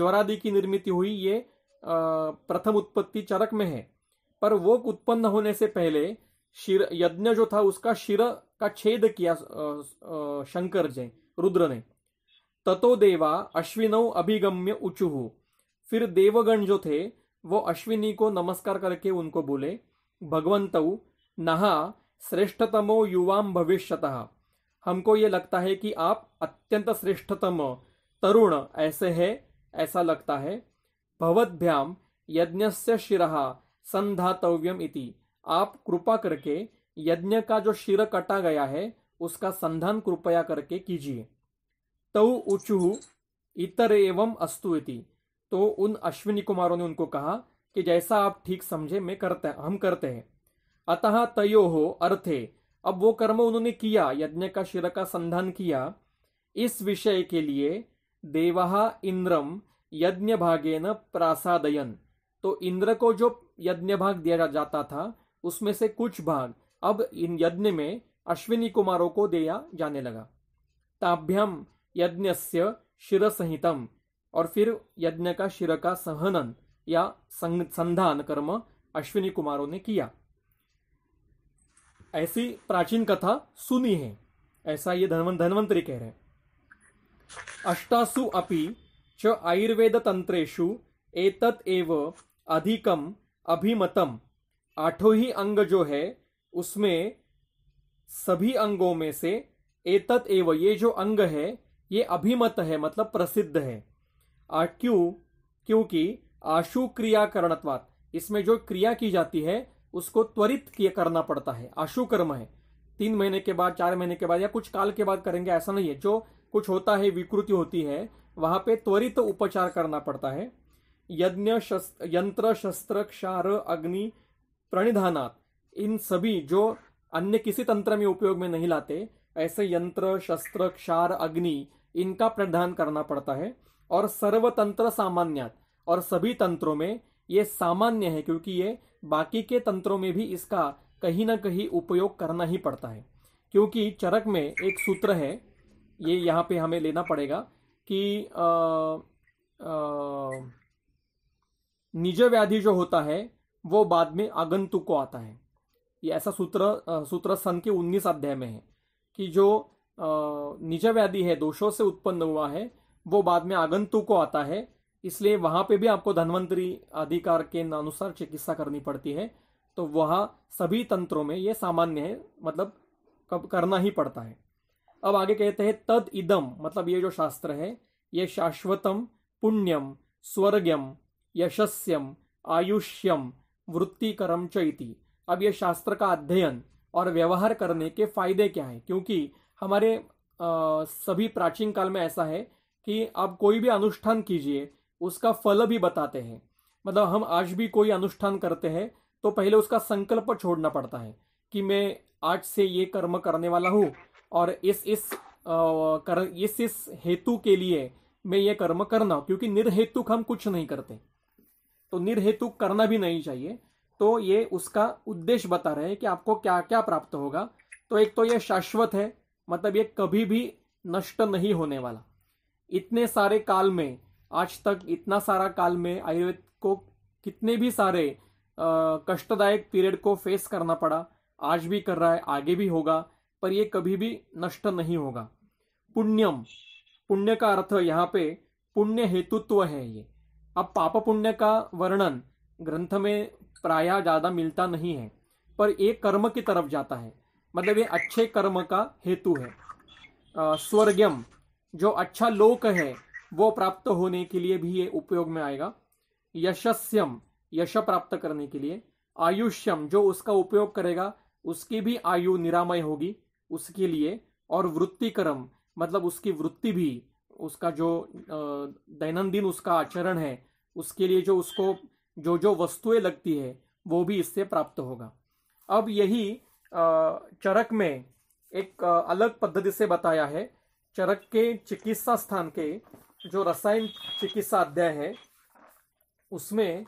ज्वरादि की निर्मित हुई ये प्रथम उत्पत्ति चरक में है पर वो उत्पन्न होने से पहले शिर यज्ञ जो था उसका शिर का छेद किया शंकर जय रुद्र ने ततो देवा अश्विनौ अभिगम्य उचुहु फिर देवगण जो थे वो अश्विनी को नमस्कार करके उनको बोले भगवंत नहा श्रेष्ठतमो युवाम भविष्यतः हमको ये लगता है कि आप अत्यंत श्रेष्ठतम तरुण ऐसे है ऐसा लगता है भवद्भ्याम यज्ञ से शिरा संधातव्यम इति आप कृपा करके यज्ञ का जो शिर कटा गया है उसका संधान कृपया करके कीजिए तव उचुहु इतर एवं अस्तु इति तो उन अश्विनी कुमारों ने उनको कहा कि जैसा आप ठीक समझे मैं करते हम करते हैं अतः तयो हो अर्थे अब वो कर्म उन्होंने किया यज्ञ का शिर का संधान किया इस विषय के लिए देवा इंद्रम यज्ञ न प्रासादयन तो इंद्र को जो यज्ञ भाग दिया जाता था उसमें से कुछ भाग अब इन यज्ञ में अश्विनी कुमारों को दिया जाने लगा ताभ्यम यज्ञ से शिर संहितम और फिर यज्ञ का शिर का सहनन या संधान कर्म अश्विनी कुमारों ने किया ऐसी प्राचीन कथा सुनी है ऐसा ये धनवंतरी कह रहे हैं अष्टासु अपि च आयुर्वेदतन्त्रेषु एतत एव अधिकम अभिमतम आठों ही अंग जो है उसमें सभी अंगों में से एतत एव ये जो अंग है ये अभिमत है मतलब प्रसिद्ध है क्यों क्योंकि आशु क्रियाकरणत्वात इसमें जो क्रिया की जाती है उसको त्वरित किया करना पड़ता है आशु कर्म है तीन महीने के बाद चार महीने के बाद या कुछ काल के बाद करेंगे ऐसा नहीं है जो कुछ होता है विकृति होती है वहां पे त्वरित तो उपचार करना पड़ता है यज्ञ यंत्र शस्त्र क्षार अग्नि प्रणिधानात इन सभी जो अन्य किसी तंत्र में उपयोग में नहीं लाते ऐसे यंत्र शस्त्र क्षार अग्नि इनका प्रदान करना पड़ता है और सर्व तंत्र और सभी तंत्रों में ये सामान्य है क्योंकि ये बाकी के तंत्रों में भी इसका कहीं ना कहीं उपयोग करना ही पड़ता है क्योंकि चरक में एक सूत्र है ये यहाँ पे हमें लेना पड़ेगा कि निज व्याधि जो होता है वो बाद में आगंतुक को आता है ये ऐसा सूत्र सूत्र सन के उन्नीस अध्याय में है कि जो निज व्याधि है दोषों से उत्पन्न हुआ है वो बाद में आगंतुक को आता है इसलिए वहां पे भी आपको धनवंतरी अधिकार के अनुसार चिकित्सा करनी पड़ती है तो वहाँ सभी तंत्रों में ये सामान्य है मतलब कब करना ही पड़ता है अब आगे कहते हैं तद इदम मतलब ये जो शास्त्र है ये शाश्वतम पुण्यम स्वर्गम यशस्यम आयुष्यम वृत्तिकरम चैति अब ये शास्त्र का अध्ययन और व्यवहार करने के फायदे क्या हैं क्योंकि हमारे आ, सभी प्राचीन काल में ऐसा है कि आप कोई भी अनुष्ठान कीजिए उसका फल भी बताते हैं मतलब हम आज भी कोई अनुष्ठान करते हैं तो पहले उसका संकल्प छोड़ना पड़ता है कि मैं आज से ये कर्म करने वाला हूँ और इस इस कर इस इस हेतु के लिए मैं ये कर्म करना क्योंकि निर्हेतुक हम कुछ नहीं करते तो निर्हेतुक करना भी नहीं चाहिए तो ये उसका उद्देश्य बता रहे हैं कि आपको क्या क्या प्राप्त होगा तो एक तो ये शाश्वत है मतलब ये कभी भी नष्ट नहीं होने वाला इतने सारे काल में आज तक इतना सारा काल में आयुर्वेद को कितने भी सारे कष्टदायक पीरियड को फेस करना पड़ा आज भी कर रहा है आगे भी होगा पर यह कभी भी नष्ट नहीं होगा पुण्यम पुण्य का अर्थ यहाँ पे पुण्य हेतुत्व है ये अब पाप पुण्य का वर्णन ग्रंथ में प्राय ज़्यादा मिलता नहीं है पर एक कर्म की तरफ जाता है मतलब ये अच्छे कर्म का हेतु है स्वर्गम जो अच्छा लोक है वो प्राप्त होने के लिए भी ये उपयोग में आएगा यशस्यम यश प्राप्त करने के लिए आयुष्यम जो उसका उपयोग करेगा उसकी भी आयु निरामय होगी उसके लिए और वृत्तिक्रम मतलब उसकी वृत्ति भी उसका जो दैनंदिन उसका आचरण है उसके लिए जो उसको जो जो वस्तुएं लगती है वो भी इससे प्राप्त होगा अब यही चरक में एक अलग पद्धति से बताया है चरक के चिकित्सा स्थान के जो रसायन चिकित्सा अध्याय है उसमें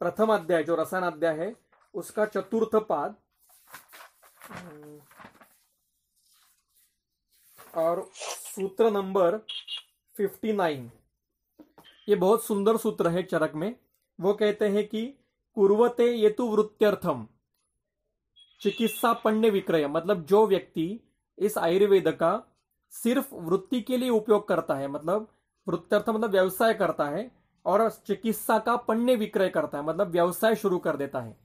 प्रथम अध्याय जो रसायन अध्याय है उसका चतुर्थ पाद हम्म। और सूत्र नंबर फिफ्टी नाइन ये बहुत सुंदर सूत्र है चरक में वो कहते हैं कि कुर्वते ये तो वृत्त्यर्थम चिकित्सा पण्य विक्रय मतलब जो व्यक्ति इस आयुर्वेद का सिर्फ वृत्ति के लिए उपयोग करता है मतलब वृत्त्यर्थ मतलब व्यवसाय करता है और चिकित्सा का पण्य विक्रय करता है मतलब व्यवसाय शुरू कर देता है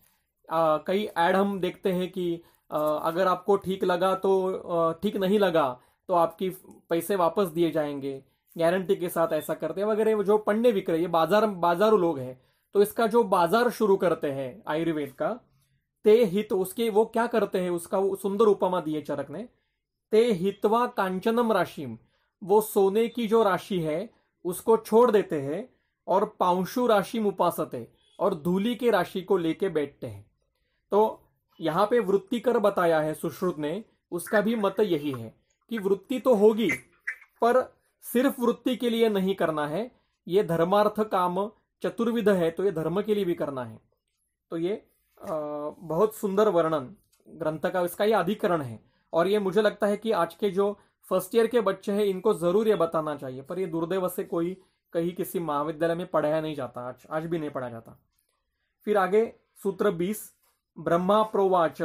आ, कई एड हम देखते हैं कि अगर आपको ठीक लगा तो ठीक नहीं लगा तो आपकी पैसे वापस दिए जाएंगे गारंटी के साथ ऐसा करते हैं वगैरह जो पन्ने विक्रय ये बाजार बाजारू लोग हैं तो इसका जो बाजार शुरू करते हैं आयुर्वेद का ते हित उसके वो क्या करते हैं उसका वो सुंदर उपमा दिए चरक ने ते हितवा कांचनम राशि वो सोने की जो राशि है उसको छोड़ देते हैं और पांशु राशि उपासते और धूली के राशि को लेके बैठते हैं तो यहाँ पे वृत्ति कर बताया है सुश्रुत ने उसका भी मत यही है कि वृत्ति तो होगी पर सिर्फ वृत्ति के लिए नहीं करना है ये धर्मार्थ काम चतुर्विध है तो ये धर्म के लिए भी करना है तो ये आ, बहुत सुंदर वर्णन ग्रंथ का इसका ये अधिकरण है और ये मुझे लगता है कि आज के जो फर्स्ट ईयर के बच्चे हैं इनको जरूर ये बताना चाहिए पर ये दुर्दैव से कोई कहीं किसी महाविद्यालय में पढ़ाया नहीं जाता आज आज भी नहीं पढ़ाया जाता फिर आगे सूत्र बीस ब्रह्मा प्रोवाच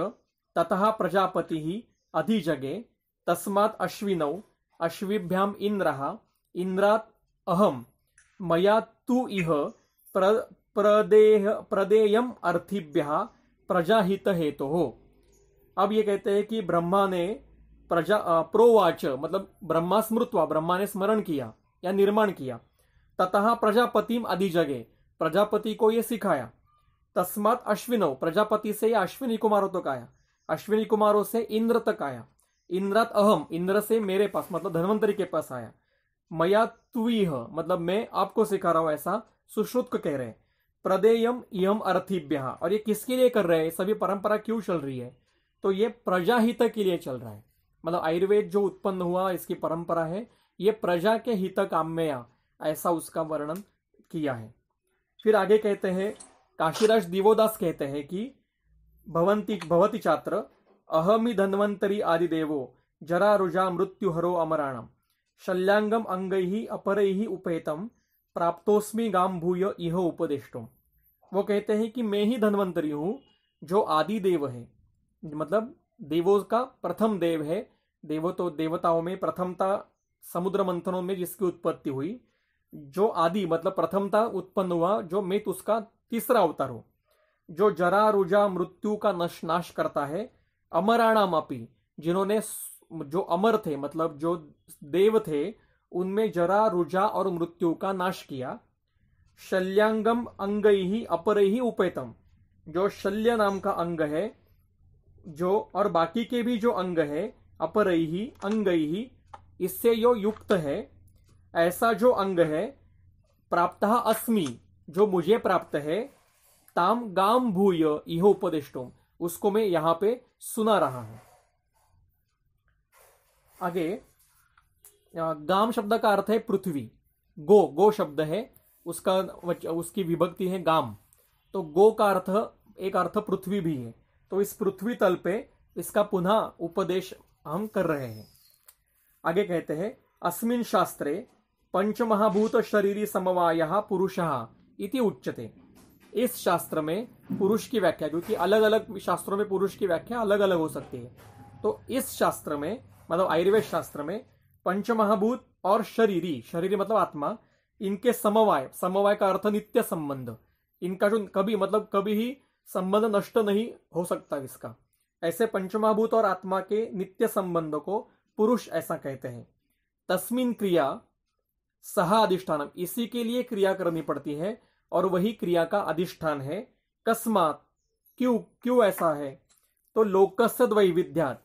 ततः ही अधिजगे तस्मात् अश्विनौ अश्विभ्याम् इन्द्रः इन्द्रात् अहं मया तु इह प्र प्रदेह प्रदेयम अर्थिभ्य प्रजाहित हेतु अब ये कहते हैं कि ब्रह्मा ने प्रजा प्रोवाच मतलब ब्रह्मा स्मृत्वा ब्रह्मा ने स्मरण किया या निर्माण किया ततः प्रजापतिम अधिजगे प्रजापति को ये सिखाया तस्मात अश्विनव प्रजापति से या अश्विनी कुमारों तक आया अश्विनी कुमारों से इंद्र तक आया इंद्रात अहम इंद्र से मेरे पास मतलब धनवंतरी के पास आया मया तुह मतलब मैं आपको सिखा रहा हूं ऐसा सुश्रुत कह रहे हैं प्रदेयम यम अर्थिभ्य और ये किसके लिए कर रहे हैं सभी परंपरा क्यों चल रही है तो ये प्रजा हित के लिए चल रहा है मतलब आयुर्वेद जो उत्पन्न हुआ इसकी परंपरा है ये प्रजा के हित काम्य ऐसा उसका वर्णन किया है फिर आगे कहते हैं काशीराज दिवोदास कहते हैं कि भवंती भवती छात्र अहमी धन्वंतरी देवो जरा रुजा हरो अमराणम ही अपर ही उपेतम प्राप्तोस्मी गाम भूय इह उपदेष्टो वो कहते हैं कि मैं ही धन्वंतरी हूं जो आदि देव है मतलब देवों का प्रथम देव है देवो तो देवताओं में प्रथमता समुद्र मंथनों में जिसकी उत्पत्ति हुई जो आदि मतलब प्रथमता उत्पन्न हुआ जो मित उसका तीसरा अवतार हो जो जरा रुजा मृत्यु का नश नाश करता है मापी जिन्होंने जो अमर थे मतलब जो देव थे उनमें जरा रुजा और मृत्यु का नाश किया शल्यांगम अंग ही अपर ही उपेतम जो शल्य नाम का अंग है जो और बाकी के भी जो अंग है अपर ही अंग ही इससे यो युक्त है ऐसा जो अंग है प्राप्त अस्मि जो मुझे प्राप्त है ताम गाम भूय यह उपदिष्टोम उसको मैं यहां पे सुना रहा हूं आगे गाम शब्द का अर्थ है पृथ्वी गो गो शब्द है उसका उसकी विभक्ति है गाम तो गो का अर्थ एक अर्थ पृथ्वी भी है तो इस पृथ्वी तल पे इसका पुनः उपदेश हम कर रहे हैं आगे कहते हैं अस्मिन शास्त्रे पंचमहाभूत शरीरी समवाय पुरुष इति उच्चते इस शास्त्र में पुरुष की व्याख्या क्योंकि अलग अलग शास्त्रों में पुरुष की व्याख्या अलग अलग हो सकती है तो इस शास्त्र में मतलब आयुर्वेद शास्त्र में पंचमहाभूत और शरीरी शरीरी मतलब आत्मा इनके समवाय समवाय का अर्थ नित्य संबंध इनका जो कभी मतलब कभी ही संबंध नष्ट नहीं हो सकता इसका ऐसे पंचमहाभूत और आत्मा के नित्य संबंध को पुरुष ऐसा कहते हैं तस्मिन क्रिया सहा अधिष्ठान इसी के लिए क्रिया करनी पड़ती है और वही क्रिया का अधिष्ठान है कस्मात क्यों क्यों ऐसा है तो लोकस्य द्वैविध्यात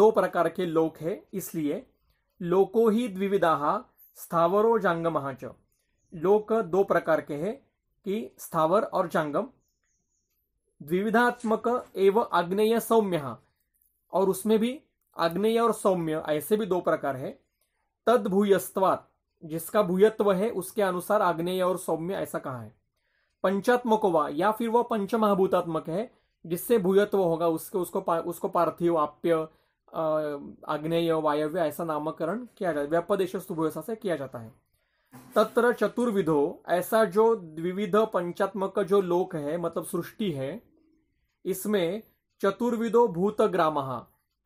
दो प्रकार के लोक है इसलिए लोको ही द्विविधा स्थावरो जांगम च लोक दो प्रकार के हैं कि स्थावर और जांगम द्विविधात्मक एवं आग्नेय सौम्य और उसमें भी आग्नेय और सौम्य ऐसे भी दो प्रकार है तद भूयस्तवात जिसका भूयत्व है उसके अनुसार आग्नेय और सौम्य ऐसा कहा है पंचात्मक या फिर वह पंचमहाभूतात्मक है जिससे भूयत्व होगा उसके उसको पा, उसको पार्थिव आप्य आग्नेय वायव्य ऐसा नामकरण किया जाता है व्यपदेश भूयसा से किया जाता है तत्र चतुर्विधो ऐसा जो द्विविध पंचात्मक जो लोक है मतलब सृष्टि है इसमें चतुर्विधो भूतग्राम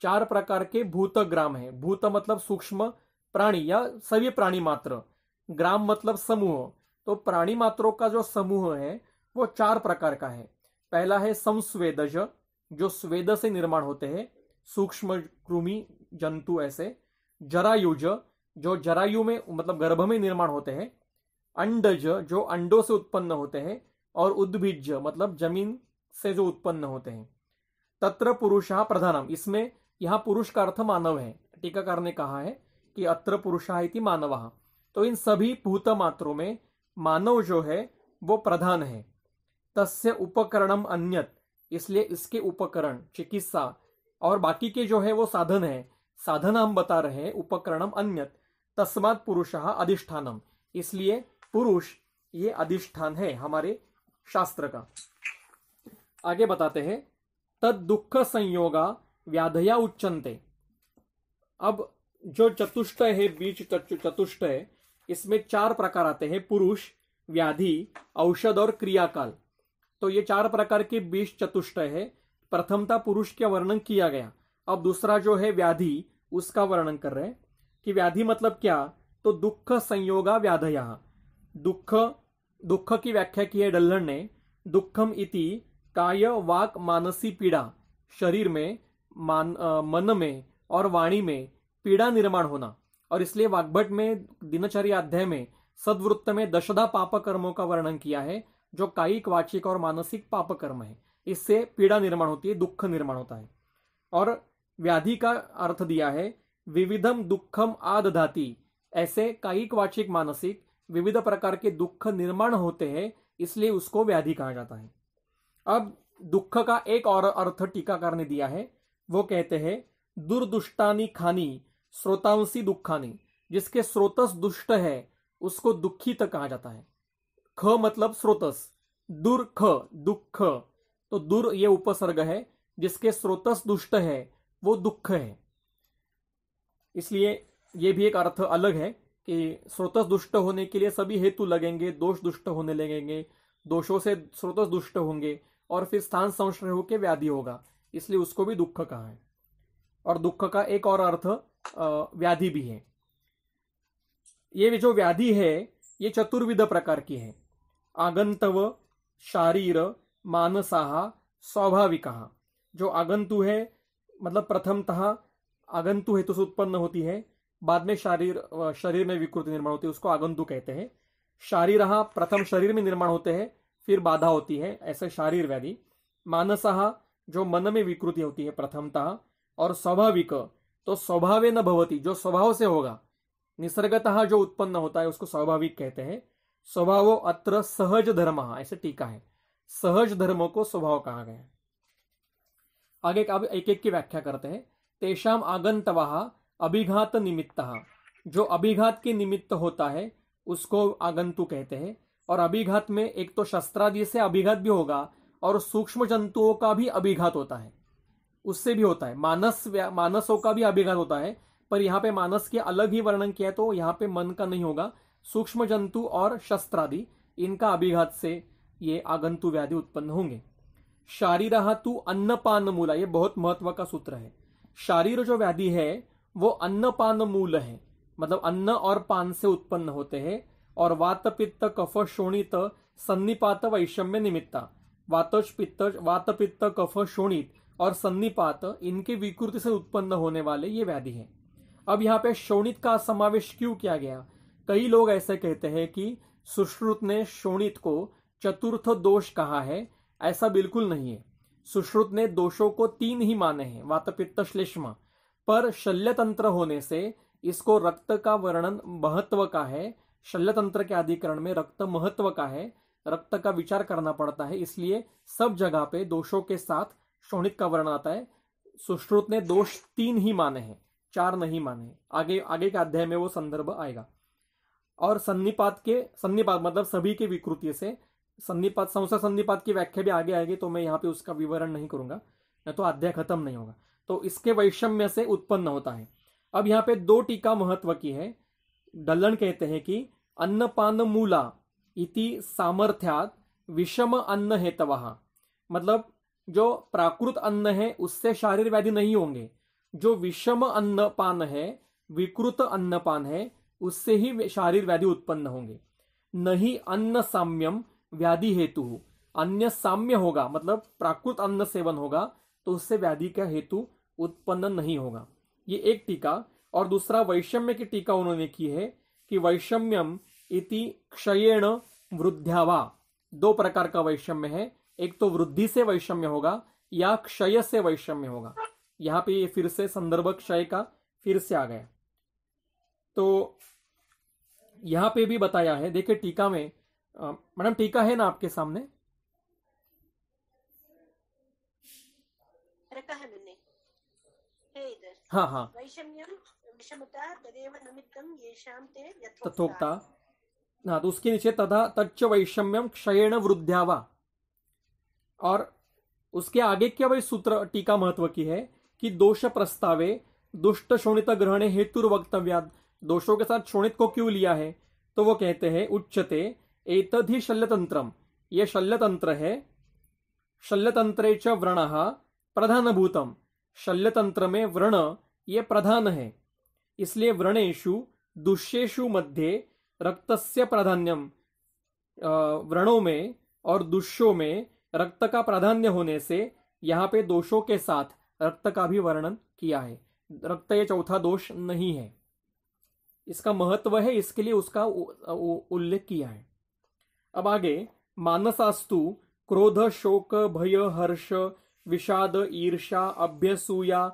चार प्रकार के भूतग्राम है भूत मतलब सूक्ष्म प्राणी या सभी प्राणी मात्र ग्राम मतलब समूह तो प्राणी मात्रों का जो समूह है वो चार प्रकार का है पहला है समस्वेदज जो स्वेद से निर्माण होते हैं सूक्ष्म कृमि जंतु ऐसे जरायुज जो जरायु में मतलब गर्भ में निर्माण होते हैं अंडज जो अंडों से उत्पन्न होते हैं और उद्भिज मतलब जमीन से जो उत्पन्न होते हैं तत्र पुरुष प्रधानम इसमें यहां पुरुष का अर्थ मानव है टीकाकार ने कहा है कि अत्र पुरुषा मानव तो इन सभी भूत मात्रों में मानव जो है वो प्रधान है तस्य उपकरणम अन्यत इसलिए इसके उपकरण चिकित्सा और बाकी के जो है वो साधन है साधन हम बता रहे हैं उपकरणम अन्यत तस्मात पुरुष अधिष्ठानम इसलिए पुरुष ये अधिष्ठान है हमारे शास्त्र का आगे बताते हैं तद दुख संयोगा व्याधया उच्चनते अब जो चतुष्टय है बीज चतुष्टय इसमें चार प्रकार आते हैं पुरुष व्याधि औषध और क्रियाकाल तो ये चार प्रकार के बीज चतुष्टय है प्रथमता पुरुष का वर्णन किया गया अब दूसरा जो है व्याधि उसका वर्णन कर रहे हैं कि व्याधि मतलब क्या तो दुख संयोगा व्याधया दुख दुख की व्याख्या की है डल्हन ने दुखम इति काय वाक मानसी पीड़ा शरीर में मान आ, मन में और वाणी में पीड़ा निर्माण होना और इसलिए वाग्भट में दिनचर्या अध्याय में सदवृत्त में दशधा पाप कर्मों का वर्णन किया है जो कायिक वाचिक और मानसिक पाप कर्म है इससे पीड़ा निर्माण होती है दुख निर्माण होता है और व्याधि का अर्थ दिया है विविधम दुखम आदधाती ऐसे कायिक वाचिक मानसिक विविध प्रकार के दुख निर्माण होते हैं इसलिए उसको व्याधि कहा जाता है अब दुख का एक और अर्थ टीकाकार ने दिया है वो कहते हैं दुर्दुष्टानी खानी श्रोतांसी दुखानी जिसके स्रोतस दुष्ट है उसको दुखी तक कहा जाता है ख मतलब स्रोतस दुर ख दुख तो दुर ये उपसर्ग है जिसके स्रोतस दुष्ट है वो दुख है इसलिए ये भी एक अर्थ अलग है कि स्रोतस दुष्ट होने के लिए सभी हेतु लगेंगे दोष दुष्ट होने लगेंगे दोषों से स्रोतस दुष्ट होंगे और फिर स्थान संश्रय होकर व्याधि होगा इसलिए उसको भी दुख कहा है और दुख का एक और अर्थ व्याधि भी है ये जो व्याधि है ये चतुर्विध प्रकार की है आगंतव शारीर मानसाहा स्वाभाविका जो आगंतु है मतलब प्रथमतः आगंतु हेतु से उत्पन्न होती है बाद में शारीर शरीर में विकृति निर्माण होती है उसको आगंतु कहते हैं शारीर प्रथम शरीर में निर्माण होते हैं फिर बाधा होती है ऐसे शारीर व्याधि मानसाह जो मन में विकृति होती है प्रथमतः और स्वाभाविक तो स्वभाव न भवती जो स्वभाव से होगा निसर्गतः जो उत्पन्न होता है उसको स्वाभाविक कहते हैं स्वभाव अत्र सहज धर्म ऐसे टीका है सहज धर्म को स्वभाव कहा गया आगे अब एक एक की व्याख्या करते हैं तेषाम आगंतवा अभिघात निमित्त जो अभिघात के निमित्त होता है उसको आगंतु कहते हैं और अभिघात में एक तो शस्त्रादि से अभिघात भी होगा और सूक्ष्म जंतुओं का भी अभिघात होता है उससे भी होता है मानस मानसों का भी अभिघात होता है पर यहाँ पे मानस के अलग ही वर्णन किया है तो यहाँ पे मन का नहीं होगा सूक्ष्म जंतु और शस्त्र आदि इनका अभिघात से ये आगंतु व्याधि उत्पन्न होंगे शारीर तु अन्नपान मूला ये बहुत महत्व का सूत्र है शारीर जो व्याधि है वो अन्नपान मूल है मतलब अन्न और पान से उत्पन्न होते हैं और वात पित्त कफ शोणित सन्निपात वैषम्य निमित्ता वातज पित्त वात पित्त कफ शोणित और सन्निपात इनके विकृति से उत्पन्न होने वाले ये व्याधि हैं अब यहाँ पे शोणित का समावेश क्यों किया गया कई लोग ऐसे कहते हैं कि सुश्रुत ने शोणित को चतुर्थ दोष कहा है ऐसा बिल्कुल नहीं है सुश्रुत ने दोषों को तीन ही माने हैं वातपित्त श्लेष्म पर शल्यतंत्र होने से इसको रक्त का वर्णन महत्व का है शल्य तंत्र के अधिकरण में रक्त महत्व का है रक्त का विचार करना पड़ता है इसलिए सब जगह पे दोषों के साथ शोणित का वर्णन आता है सुश्रुत ने दोष तीन ही माने हैं चार नहीं माने आगे आगे के अध्याय में वो संदर्भ आएगा और सन्निपात के सन्निपात मतलब सभी के विकृति से सन्निपात संसार सन्निपात की व्याख्या भी आगे आएगी तो मैं यहाँ पे उसका विवरण नहीं करूंगा न तो अध्याय खत्म नहीं होगा तो इसके वैषम्य से उत्पन्न होता है अब यहाँ पे दो टीका महत्व की है दलन कहते हैं कि अन्नपान मूला इति सामर्थ्यात विषम अन्न हेतवा मतलब जो प्राकृत अन्न है उससे शारीर व्याधि नहीं होंगे जो विषम अन्न पान है विकृत अन्नपान है उससे ही शारीर व्याधि उत्पन्न होंगे नहीं अन्न साम्यम व्याधि हेतु अन्य साम्य होगा मतलब प्राकृत अन्न सेवन होगा तो उससे व्याधि का हेतु उत्पन्न नहीं होगा ये एक टीका और दूसरा वैषम्य की टीका उन्होंने की है कि वैषम्यम इति क्षयेण वृद्धावा दो प्रकार का वैषम्य है एक तो वृद्धि से वैषम्य होगा या क्षय से वैषम्य होगा यहाँ पे फिर से संदर्भ क्षय का फिर से आ गया तो यहाँ पे भी बताया है देखिए टीका में मैडम टीका है ना आपके सामने हाँ हाँ तथोक्ता हाँ, तो उसके नीचे तथा तच्च वैषम्यम क्षयण वृद्धावा और उसके आगे क्या भाई सूत्र टीका महत्व की है कि दोष प्रस्तावे दुष्ट शोणित ग्रहण हेतु वक्तव्या दोषों के साथ शोणित को क्यों लिया है तो वो कहते हैं उच्चते ही शल्यतंत्र ये शल्यतंत्र है शल्यतंत्रे च व्रण प्रधानभूतम शल्यतंत्र में व्रण ये प्रधान है इसलिए व्रणेशु दुष्येशु मध्य रक्तस्य प्राधान्यम व्रणों में और दुष्यों में रक्त का प्राधान्य होने से यहाँ पे दोषों के साथ रक्त का भी वर्णन किया है रक्त ये चौथा दोष नहीं है इसका महत्व है इसके लिए उसका उल्लेख किया है अब आगे मानसास्तु क्रोध शोक भय हर्ष विषाद ईर्षा अभ्यसूया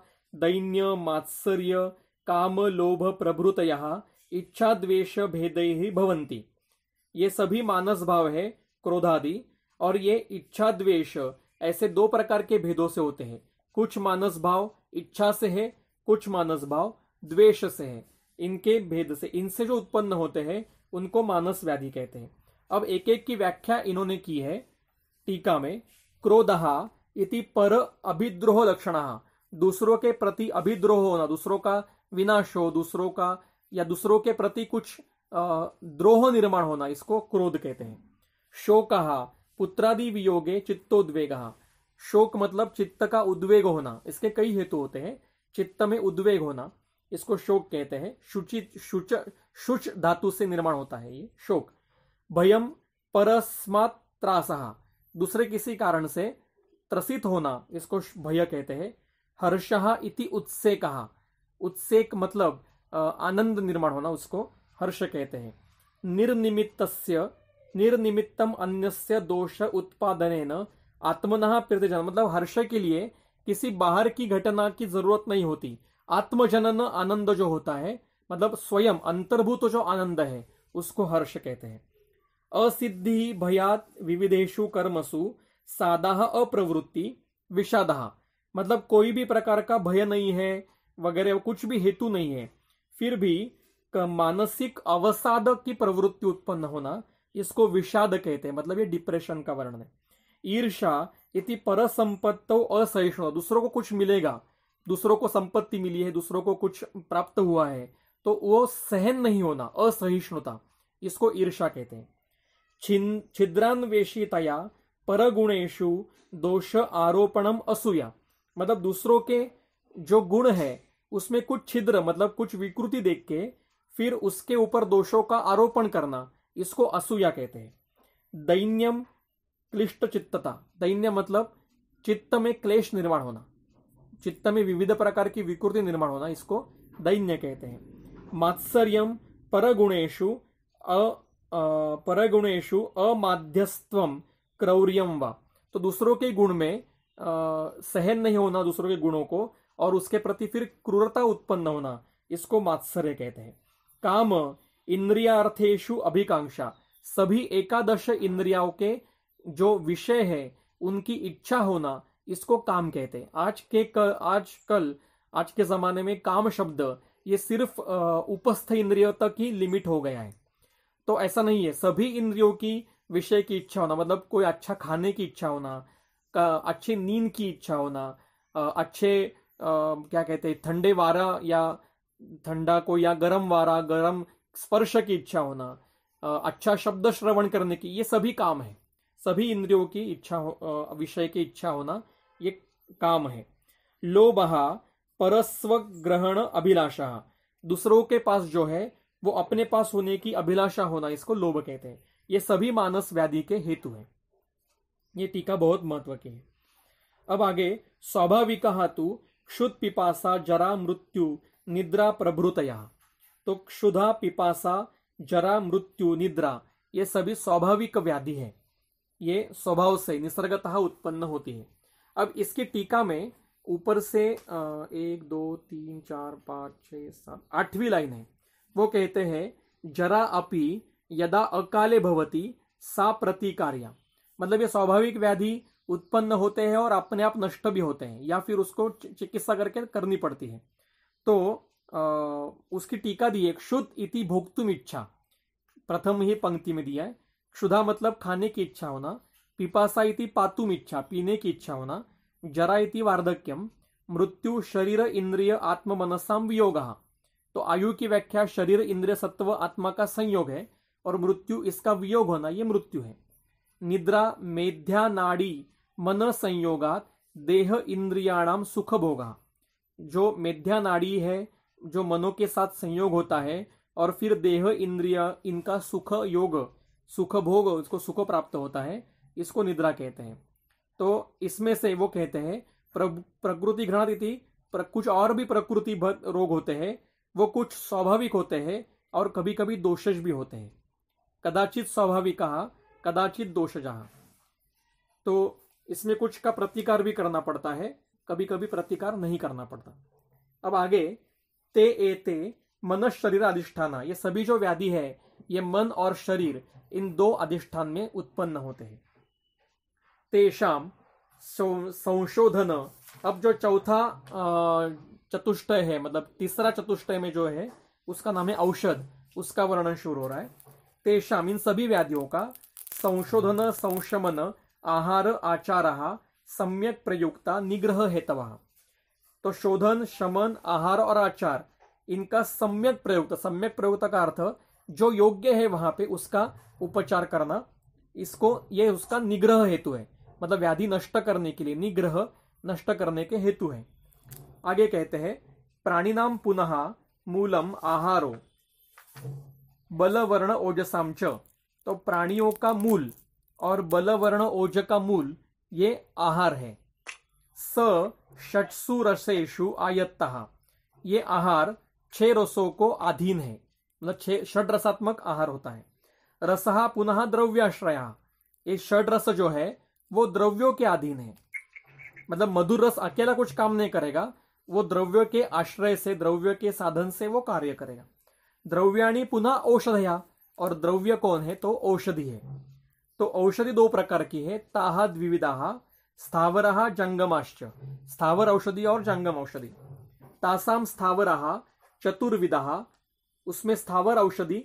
दैन्य मात्सर्य काम लोभ यहा इच्छा द्वेष भेद ही भवंती ये सभी मानस भाव है क्रोधादि और ये इच्छा द्वेष ऐसे दो प्रकार के भेदों से होते हैं कुछ मानस भाव इच्छा से है कुछ मानस भाव द्वेष से है इनके भेद से इनसे जो उत्पन्न होते हैं उनको मानस व्याधि कहते हैं अब एक एक की व्याख्या इन्होंने की है टीका में क्रोधहा इति पर अभिद्रोह लक्षण दूसरों के प्रति अभिद्रोह होना दूसरों का विनाश हो दूसरों का या दूसरों के प्रति कुछ द्रोह निर्माण होना इसको क्रोध कहते हैं शोक पुत्रादि वियोगे चित्तोद्वेग शोक मतलब चित्त का उद्वेग होना इसके कई हेतु होते हैं चित्त में उद्वेग होना इसको शोक कहते हैं शुचित शुच शुच धातु से निर्माण होता है ये शोक भयम परस्मात दूसरे किसी कारण से त्रसित होना इसको भय कहते हैं हर्षहा इति उत्सेक उत्सेक मतलब आनंद निर्माण होना उसको हर्ष कहते हैं निर्निमित्तस्य निर्निमित्तम अन्यस्य दोष उत्पादन आत्मनः प्रतिजन मतलब हर्ष के लिए किसी बाहर की घटना की जरूरत नहीं होती आत्मजनन आनंद जो होता है मतलब स्वयं अंतर्भूत जो आनंद है उसको हर्ष कहते हैं असिद्धि भयात विविधेशु कर्मसु सादा अप्रवृत्ति विषादाह मतलब कोई भी प्रकार का भय नहीं है वगैरह कुछ भी हेतु नहीं है फिर भी मानसिक अवसाद की प्रवृत्ति उत्पन्न होना इसको विषाद कहते हैं मतलब ये डिप्रेशन का वर्णन है ईर्षा इति संपत्त असहिष्णु दूसरों को कुछ मिलेगा दूसरों को संपत्ति मिली है दूसरों को कुछ प्राप्त हुआ है तो वो सहन नहीं होना असहिष्णुता इसको ईर्षा कहते हैं छिन छिद्रान्वेषितया परगुणेशु दोष आरोपणम असूया मतलब दूसरों के जो गुण है उसमें कुछ छिद्र मतलब कुछ विकृति देख के फिर उसके ऊपर दोषों का आरोपण करना इसको असूया कहते हैं दैन्यम क्लिष्ट चित्तता दैन्य मतलब चित्त में क्लेश निर्माण होना चित्त में विविध प्रकार की विकृति निर्माण होना इसको दैन्य कहते हैं मात्सर्यम परगुणेशु अ परगुणेशु अमाध्यस्व क्रौर्यम वा तो दूसरों के गुण में आ, सहन नहीं होना दूसरों के गुणों को और उसके प्रति फिर क्रूरता उत्पन्न होना इसको मात्सर्य कहते हैं काम इंद्रियार्थेशु अभिकांक्षा सभी एकादश इंद्रियाओं के जो विषय है उनकी इच्छा होना इसको काम कहते हैं आज के कल आज कल आज के जमाने में काम शब्द ये सिर्फ उपस्थ इंद्रियों तक ही लिमिट हो गया है तो ऐसा नहीं है सभी इंद्रियों की विषय की इच्छा होना मतलब कोई अच्छा खाने की इच्छा होना अच्छे अच्छी नींद की इच्छा होना अच्छे क्या कहते हैं ठंडे वारा या ठंडा को या गर्म वारा गर्म स्पर्श की इच्छा होना अच्छा शब्द श्रवण करने की ये सभी काम है सभी इंद्रियों की इच्छा विषय की इच्छा होना ये काम है लोबहा परस्व ग्रहण अभिलाषा दूसरों के पास जो है वो अपने पास होने की अभिलाषा होना इसको लोभ कहते हैं ये सभी मानस व्याधि के हेतु है ये टीका बहुत महत्व की है अब आगे स्वाभाविक हातु क्षुत पिपासा जरा मृत्यु निद्रा प्रभृतया तो क्षुधा पिपासा जरा मृत्यु निद्रा ये सभी स्वाभाविक व्याधि है ये स्वभाव से निसर्गतः उत्पन्न होती है अब इसकी टीका में ऊपर से एक दो तीन चार पाँच छह सात आठवीं लाइन है वो कहते हैं जरा अपि यदा अकाले भवती सा प्रतिकार्य मतलब ये स्वाभाविक व्याधि उत्पन्न होते हैं और अपने आप नष्ट भी होते हैं या फिर उसको चिकित्सा करके करनी पड़ती है तो उसकी टीका दी है क्षुत इति भोक्तुम इच्छा प्रथम ही पंक्ति में दिया है क्षुधा मतलब खाने की इच्छा होना पिपासा इति पातुम इच्छा पीने की इच्छा होना जरा इति वार्धक्यम मृत्यु शरीर इंद्रिय आत्म मनसाम वियोग तो आयु की व्याख्या शरीर इंद्रिय सत्व आत्मा का संयोग है और मृत्यु इसका वियोग होना ये मृत्यु है निद्रा मेध्या नाड़ी मन संयोगात देह इंद्रियाणाम सुख भोगा जो मेध्या नाड़ी है जो मनो के साथ संयोग होता है और फिर देह इंद्रिय इनका सुख योग सुख भोग उसको सुख प्राप्त होता है इसको निद्रा कहते हैं तो इसमें से वो कहते हैं प्रकृति घृणातिथि प्र, कुछ और भी प्रकृति रोग होते हैं वो कुछ स्वाभाविक होते हैं और कभी कभी दोषज भी होते हैं कदाचित स्वाभाविक कहा कदाचित दोष जहा तो इसमें कुछ का प्रतिकार भी करना पड़ता है कभी कभी प्रतिकार नहीं करना पड़ता अब आगे ते एते मन शरीर अधिष्ठाना ये सभी जो व्याधि है ये मन और शरीर इन दो अधिष्ठान में उत्पन्न होते हैं तेषाम संशोधन अब जो चौथा चतुष्टय है मतलब तीसरा चतुष्टय में जो है उसका नाम है औषध उसका वर्णन शुरू हो रहा है तेषाम इन सभी व्याधियों का संशोधन संशमन आहार आचार सम्यक प्रयुक्ता निग्रह हेतवा तो शोधन शमन आहार और आचार इनका सम्यक प्रयुक्त तो सम्यक प्रयुक्त का अर्थ जो योग्य है वहां पे उसका उपचार करना इसको ये उसका निग्रह हेतु है मतलब व्याधि नष्ट करने के लिए निग्रह नष्ट करने के हेतु है आगे कहते हैं नाम पुनः मूलम आहारो बलवर्ण ओजसाम तो प्राणियों का मूल और बलवर्ण ओज का मूल ये आहार है स षटसु रसेशु आयत्ता ये आहार छह रसों को अधीन है मतलब छह षड रसात्मक आहार होता है रसहा पुनः द्रव्याश्रय ये षड रस जो है वो द्रव्यों के अधीन है मतलब मधुर रस अकेला कुछ काम नहीं करेगा वो द्रव्य के आश्रय से द्रव्य के साधन से वो कार्य करेगा द्रव्याणी पुनः औषधया और द्रव्य कौन है तो औषधि है तो औषधि दो प्रकार की है ताहा द्विविधा स्थावर जंगमाश्च स्थावर औषधि और जंगम औषधि तासाम स्थावर चतुर्विद उसमें स्थावर औषधि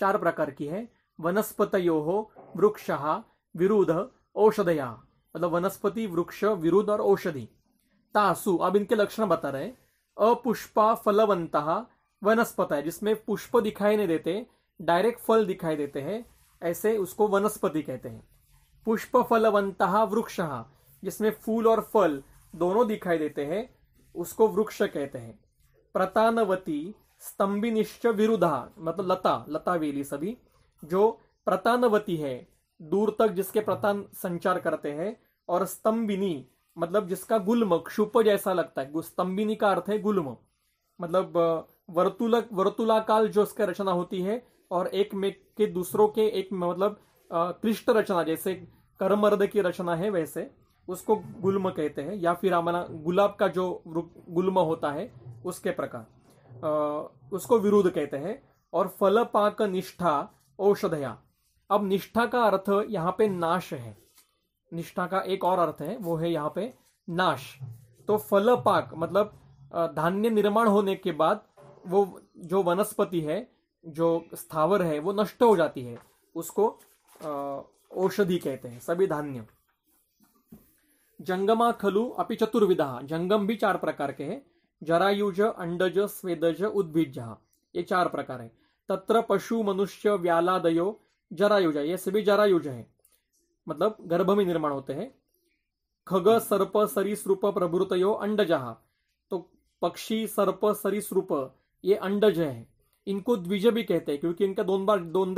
चार प्रकार की है वनस्पत वृक्ष विरुद्ध औषधया मतलब वनस्पति वृक्ष विरुद्ध और औषधि तासु अब इनके लक्षण बता रहे अपुष्पा फलवंत वनस्पत है जिसमें पुष्प दिखाई नहीं देते डायरेक्ट फल दिखाई देते हैं ऐसे उसको वनस्पति कहते हैं पुष्प फलवंत वृक्ष जिसमें फूल और फल दोनों दिखाई देते हैं उसको वृक्ष कहते हैं प्रतानवती स्तंभिनिश्च विरुद्धा मतलब लता लता वेली सभी जो प्रतानवती है दूर तक जिसके प्रतान संचार करते हैं और स्तंभिनी मतलब जिसका गुल्म क्षुप जैसा लगता है स्तंभिनी का अर्थ है गुल्म मतलब वर्तुल वर्तुलाकाल जो उसका रचना होती है और एक में के दूसरों के एक मतलब क्लिष्ट रचना जैसे करमर्द की रचना है वैसे उसको गुल्म कहते हैं या फिर हमारा गुलाब का जो गुल्म होता है उसके प्रकार उसको विरुद्ध कहते हैं और फल पाक निष्ठा औषधया अब निष्ठा का अर्थ यहाँ पे नाश है निष्ठा का एक और अर्थ है वो है यहाँ पे नाश तो फल पाक मतलब धान्य निर्माण होने के बाद वो जो वनस्पति है जो स्थावर है वो नष्ट हो जाती है उसको औषधि कहते हैं सभी धान्य जंगमा खलु अपि चतुर्विधा जंगम भी चार प्रकार के हैं जरायुज अंडज स्वेदज उद्भिज ये चार प्रकार है तत्र पशु मनुष्य व्यालादयो जरायुज ये सभी जरायुज है मतलब गर्भ में निर्माण होते हैं खग सर्प सरीसृप प्रभृतयो अंडजहा तो पक्षी सर्प सरीसृप ये अंडज है इनको द्विज भी कहते हैं क्योंकि इनका दोन बार दोन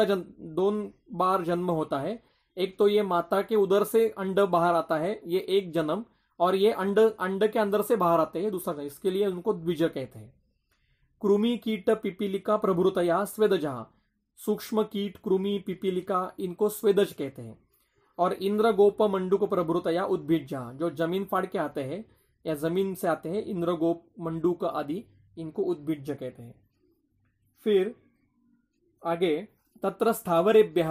दोन बार जन्म होता है एक तो ये माता के उधर से अंड बाहर आता है ये एक जन्म और ये अंड अंड के अंदर से बाहर आते हैं दूसरा इसके लिए उनको द्विज कहते हैं कृमि कीट पिपीलिका प्रभृतया स्वेदजहा सूक्ष्म कीट कृमि पिपीलिका इनको स्वेदज कहते हैं और इंद्र गोप प्रभुतया प्रभृतया उद्भिजहा जो जमीन फाड़ के आते हैं या जमीन से आते हैं इंद्र गोप मंडूक आदि इनको उद्भिज कहते हैं फिर आगे तत्र स्थावरेभ्य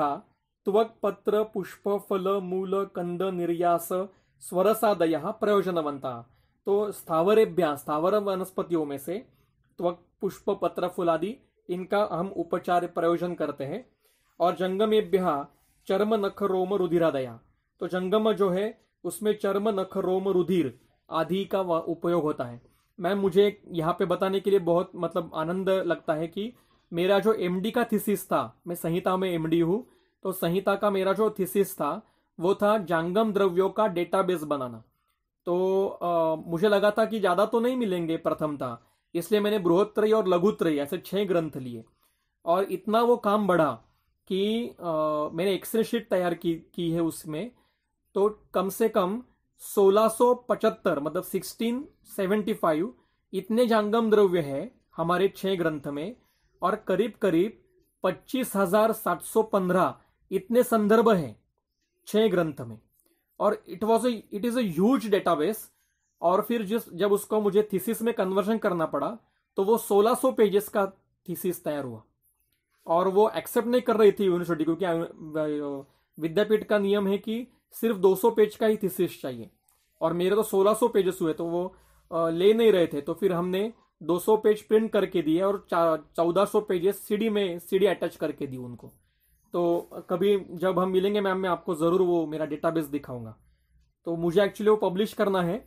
त्वक्पत्र पुष्प फल मूल कंद निर्यास स्वरसादय प्रयोजनवंता तो स्थावरेभ्या स्थावर वनस्पतियों में से त्वक पुष्प पत्र आदि इनका हम उपचार प्रयोजन करते हैं और जंगमेभ्य चर्म नख रोम रुधिरादया तो जंगम जो है उसमें चर्म नख रोम रुधिर आदि का उपयोग होता है मैम मुझे यहाँ पे बताने के लिए बहुत मतलब आनंद लगता है कि मेरा जो एमडी का थीसिस था मैं संहिता में एमडी हूँ तो संहिता का मेरा जो थीसिस था वो था जंगम द्रव्यों का डेटाबेस बनाना तो आ, मुझे लगा था कि ज़्यादा तो नहीं मिलेंगे प्रथम था इसलिए मैंने बृहत्तरी और लघुत्रयी ऐसे छह ग्रंथ लिए और इतना वो काम बढ़ा कि आ, मैंने एक्सेल शीट तैयार की की है उसमें तो कम से कम सोलह मतलब 1675 इतने जंगम द्रव्य है हमारे छः ग्रंथ में और करीब करीब पच्चीस हजार सात सौ पंद्रह इतने संदर्भ हैं छह ग्रंथ में और it was it is as database और फिर जिस जब उसको मुझे थीसिस में कन्वर्जन करना पड़ा तो वो 1600 पेजेस का थीसिस तैयार हुआ और वो एक्सेप्ट नहीं कर रही थी यूनिवर्सिटी क्योंकि विद्यापीठ का नियम है कि सिर्फ 200 पेज का ही थीसिस चाहिए और मेरे तो 1600 पेजेस हुए तो वो ले नहीं रहे थे तो फिर हमने 200 पेज प्रिंट करके दिए और चौदह सौ पेजेस सीडी में सीडी अटैच करके दी उनको तो कभी जब हम मिलेंगे मैम मैं आपको ज़रूर वो मेरा डेटाबेस दिखाऊंगा तो मुझे एक्चुअली वो पब्लिश करना है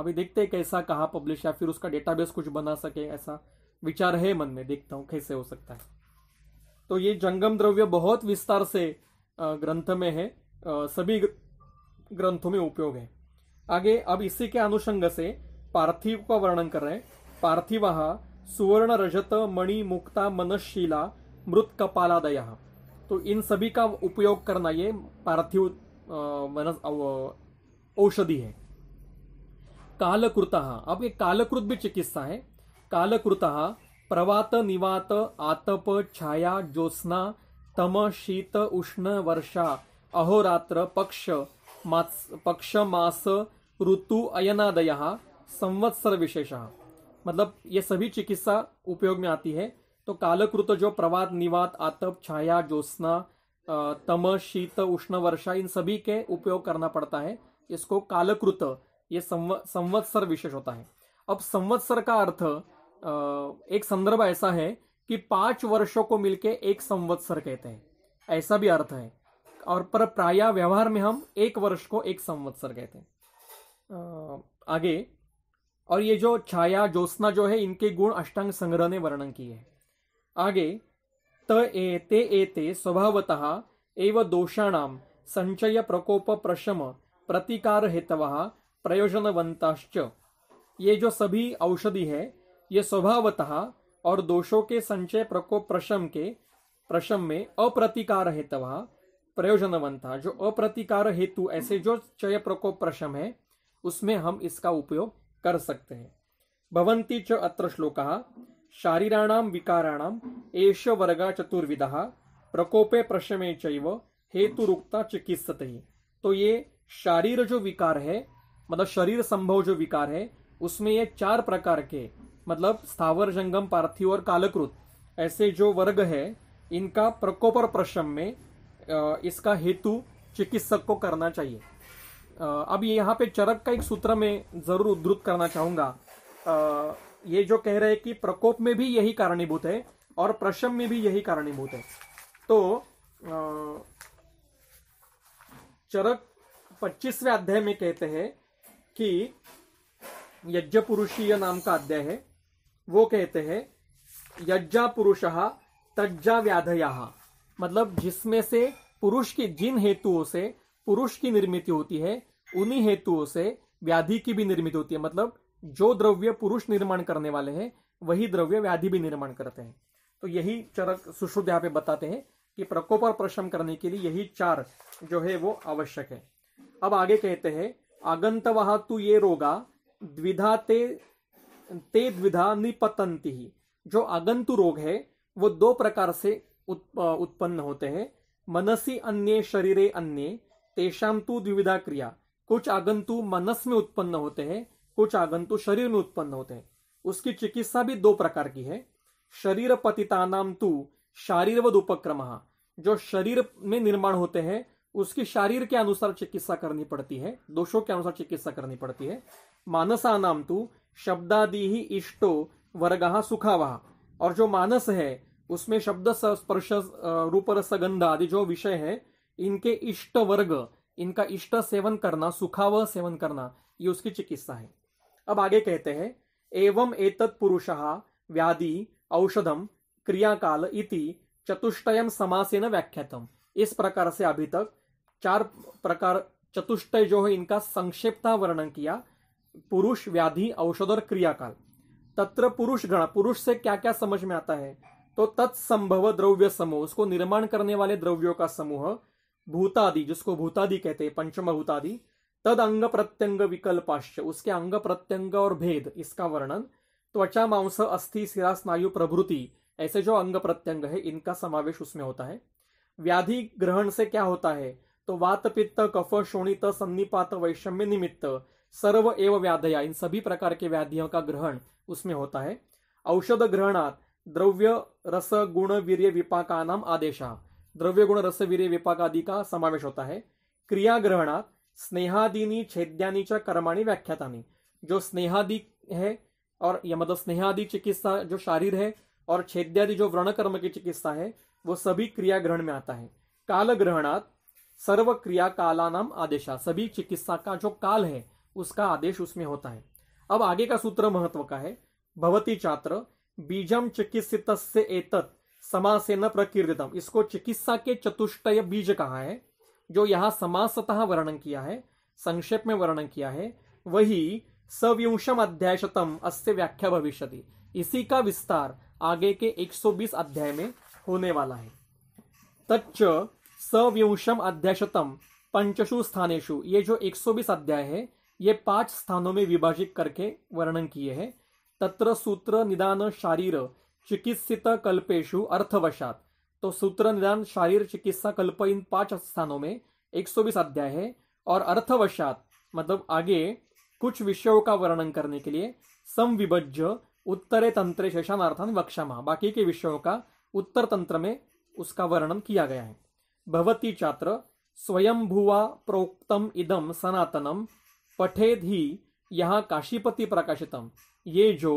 अभी देखते हैं कैसा कहाँ पब्लिश या फिर उसका डेटाबेस कुछ बना सके ऐसा विचार है मन में देखता हूँ कैसे हो सकता है तो ये जंगम द्रव्य बहुत विस्तार से ग्रंथ में है सभी ग्रंथों में उपयोग है आगे अब इसी के अनुषंग से पार्थिव का वर्णन कर रहे हैं पार्थिव सुवर्ण रजत मणि मुक्ता मनशिला मृत कपाला दया तो इन सभी का उपयोग करना ये पार्थिव औषधि है कालकृता अब ये कालकृत भी चिकित्सा है कालकृता प्रवात निवात आतप छाया ज्योत्ना तम शीत उष्ण वर्षा अहोरात्र पक्ष पक्ष मास ऋतु अयनादय संवत्सर विशेष मतलब ये सभी चिकित्सा उपयोग में आती है तो कालकृत जो प्रवाद निवात आतप छाया ज्योत्सना तम शीत उष्ण वर्षा इन सभी के उपयोग करना पड़ता है इसको कालकृत ये संव, संवत्सर विशेष होता है अब संवत्सर का अर्थ एक संदर्भ ऐसा है कि पांच वर्षों को मिलके एक संवत्सर कहते हैं ऐसा भी अर्थ है और पर प्राय व्यवहार में हम एक वर्ष को एक संवत्सर कहते हैं आगे और ये जो छाया ज्योत्सना जो है इनके गुण अष्टांग संग्रह ने वर्णन किए हैं आगे त एते ते एते स्वभावतः एव दोषाणां संचय प्रकोप प्रशम प्रतिकार हेतव प्रयोजनवंताश्च ये जो सभी औषधि है ये स्वभावतः और दोषों के संचय प्रकोप प्रशम के प्रशम में अप्रतिकार हेतव प्रयोजनवंता जो अप्रतिकार हेतु ऐसे जो चय प्रकोप प्रशम है उसमें हम इसका उपयोग कर सकते हैं भवंती च अत्र श्लोक शारीराणाम विकाराणाम एष वर्गा चतुर्विद प्रकोपे प्रशमे चैव हेतुरुक्ता चिकित्सते तो ये शारीर जो विकार है मतलब शरीर संभव जो विकार है उसमें ये चार प्रकार के मतलब स्थावर जंगम पार्थिव और कालकृत ऐसे जो वर्ग है इनका प्रकोप और प्रशम में इसका हेतु चिकित्सक को करना चाहिए अब यहाँ पे चरक का एक सूत्र में जरूर उद्धृत करना चाहूंगा ये जो कह रहे हैं कि प्रकोप में भी यही कारणीभूत है और प्रशम में भी यही कारणीभूत है तो चरक पच्चीसवें अध्याय में कहते हैं कि यज्ञ पुरुषीय नाम का अध्याय है वो कहते हैं यज्ञा पुरुष तज्जा व्याधया मतलब जिसमें से पुरुष की जिन हेतुओं से पुरुष की निर्मित होती है उन्हीं हेतुओं से व्याधि की भी निर्मित होती है मतलब जो द्रव्य पुरुष निर्माण करने वाले हैं वही द्रव्य व्याधि भी निर्माण करते हैं तो यही चरक सुश्रुद यहाँ पे बताते हैं कि प्रकोप और प्रशम करने के लिए यही चार जो है वो आवश्यक है अब आगे कहते हैं आगंत वहातु ये रोगा द्विधा ते ते द्विधा निपतंती ही जो आगंतु रोग है वो दो प्रकार से उत्पन्न होते हैं मनसी अन्य शरीरे अन्य तेषाम तु द्विविधा क्रिया कुछ आगंतु मनस में उत्पन्न होते हैं कुछ आगंतु शरीर में उत्पन्न होते हैं उसकी चिकित्सा भी दो प्रकार की है शरीर पतिता नाम तु शारीरवद उपक्रम जो शरीर में निर्माण होते हैं उसकी शारीर के अनुसार चिकित्सा करनी पड़ती है दोषों के अनुसार चिकित्सा करनी पड़ती है मानसा नाम तु शब्दादि ही इष्टो वर्ग सुखावहा और जो मानस है उसमें शब्द स्पर्श रूप रसगंध आदि जो विषय है इनके इष्ट वर्ग इनका इष्ट सेवन करना सुखावह सेवन करना ये उसकी चिकित्सा है अब आगे कहते हैं एवं एतत् पुरुष व्याधि औषधम क्रियाकाल इति चतुष्टयम समासेन व्याख्यातम इस प्रकार से अभी तक चार प्रकार चतुष्टय जो है इनका संक्षेपता वर्णन किया पुरुष व्याधि औषध और क्रियाकाल तत्र पुरुष गण पुरुष से क्या क्या समझ में आता है तो तत्संभव द्रव्य समूह उसको निर्माण करने वाले द्रव्यों का समूह भूतादि जिसको भूतादि कहते हैं पंचम भूतादि तद अंग प्रत्यंग विकल्पाश्च उसके अंग प्रत्यंग और भेद इसका वर्णन त्वचा मांस अस्थि सिरा स्नायु प्रभृति ऐसे जो अंग प्रत्यंग है इनका समावेश उसमें होता है व्याधि ग्रहण से क्या होता है तो वात पित्त कफ शोणित संपात वैषम्य निमित्त सर्व एवं व्याधया इन सभी प्रकार के व्याधियों का ग्रहण उसमें होता है औषध ग्रहणात द्रव्य रस गुण वीर्य विपाका नाम आदेशा द्रव्य गुण रस वीर्य विपाक आदि का समावेश होता है क्रिया ग्रहणात स्नेहादिनी छेद्यानीच्या कर्माणी व्याख्यातानी जो स्नेहादि है और यह मतलब स्नेहादि चिकित्सा जो शारीर है और छेद्यादि जो व्रण कर्म की चिकित्सा है वो सभी क्रिया ग्रहण में आता है काल ग्रहणात सर्व क्रिया काला नाम आदेशा सभी चिकित्सा का जो काल है उसका आदेश उसमें होता है अब आगे का सूत्र महत्व का है भवती छात्र बीजम चिकित्सित एतत समासे न प्रकीर्तितम इसको चिकित्सा के चतुष्टय बीज कहा है जो यहां समाज सतह वर्णन किया है संक्षेप में वर्णन किया है वही सविंशम अध्याय शतम अस्य व्याख्या भविष्य इसी का विस्तार आगे के 120 अध्याय में होने वाला है तच्च सविंशम अध्याय शतम पंचशु स्थानेशु ये जो 120 अध्याय है ये पांच स्थानों में विभाजित करके वर्णन किए हैं तत्र सूत्र निदान शारीर चिकित्सित कल्पेशु अर्थवशात तो सूत्र निदान शारीर चिकित्सा कल्प इन पांच स्थानों में 120 अध्याय है और अर्थवशात मतलब आगे कुछ विषयों का वर्णन करने के लिए समविभज्य उत्तरे तंत्र शेषानार्थान वक्षामा बाकी के विषयों का उत्तर तंत्र में उसका वर्णन किया गया है भवती छात्र स्वयं भुवा प्रोक्तम इदम सनातनम पठेद ही यहाँ काशीपति प्रकाशितम ये जो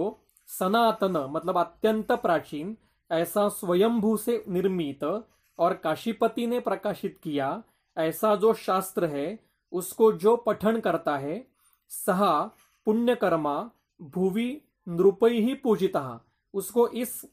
सनातन मतलब अत्यंत प्राचीन ऐसा स्वयंभू से निर्मित और काशीपति ने प्रकाशित किया ऐसा जो शास्त्र है उसको जो पठन करता है सहा पुण्यकर्मा भुवि नृपय ही पूजिता उसको इस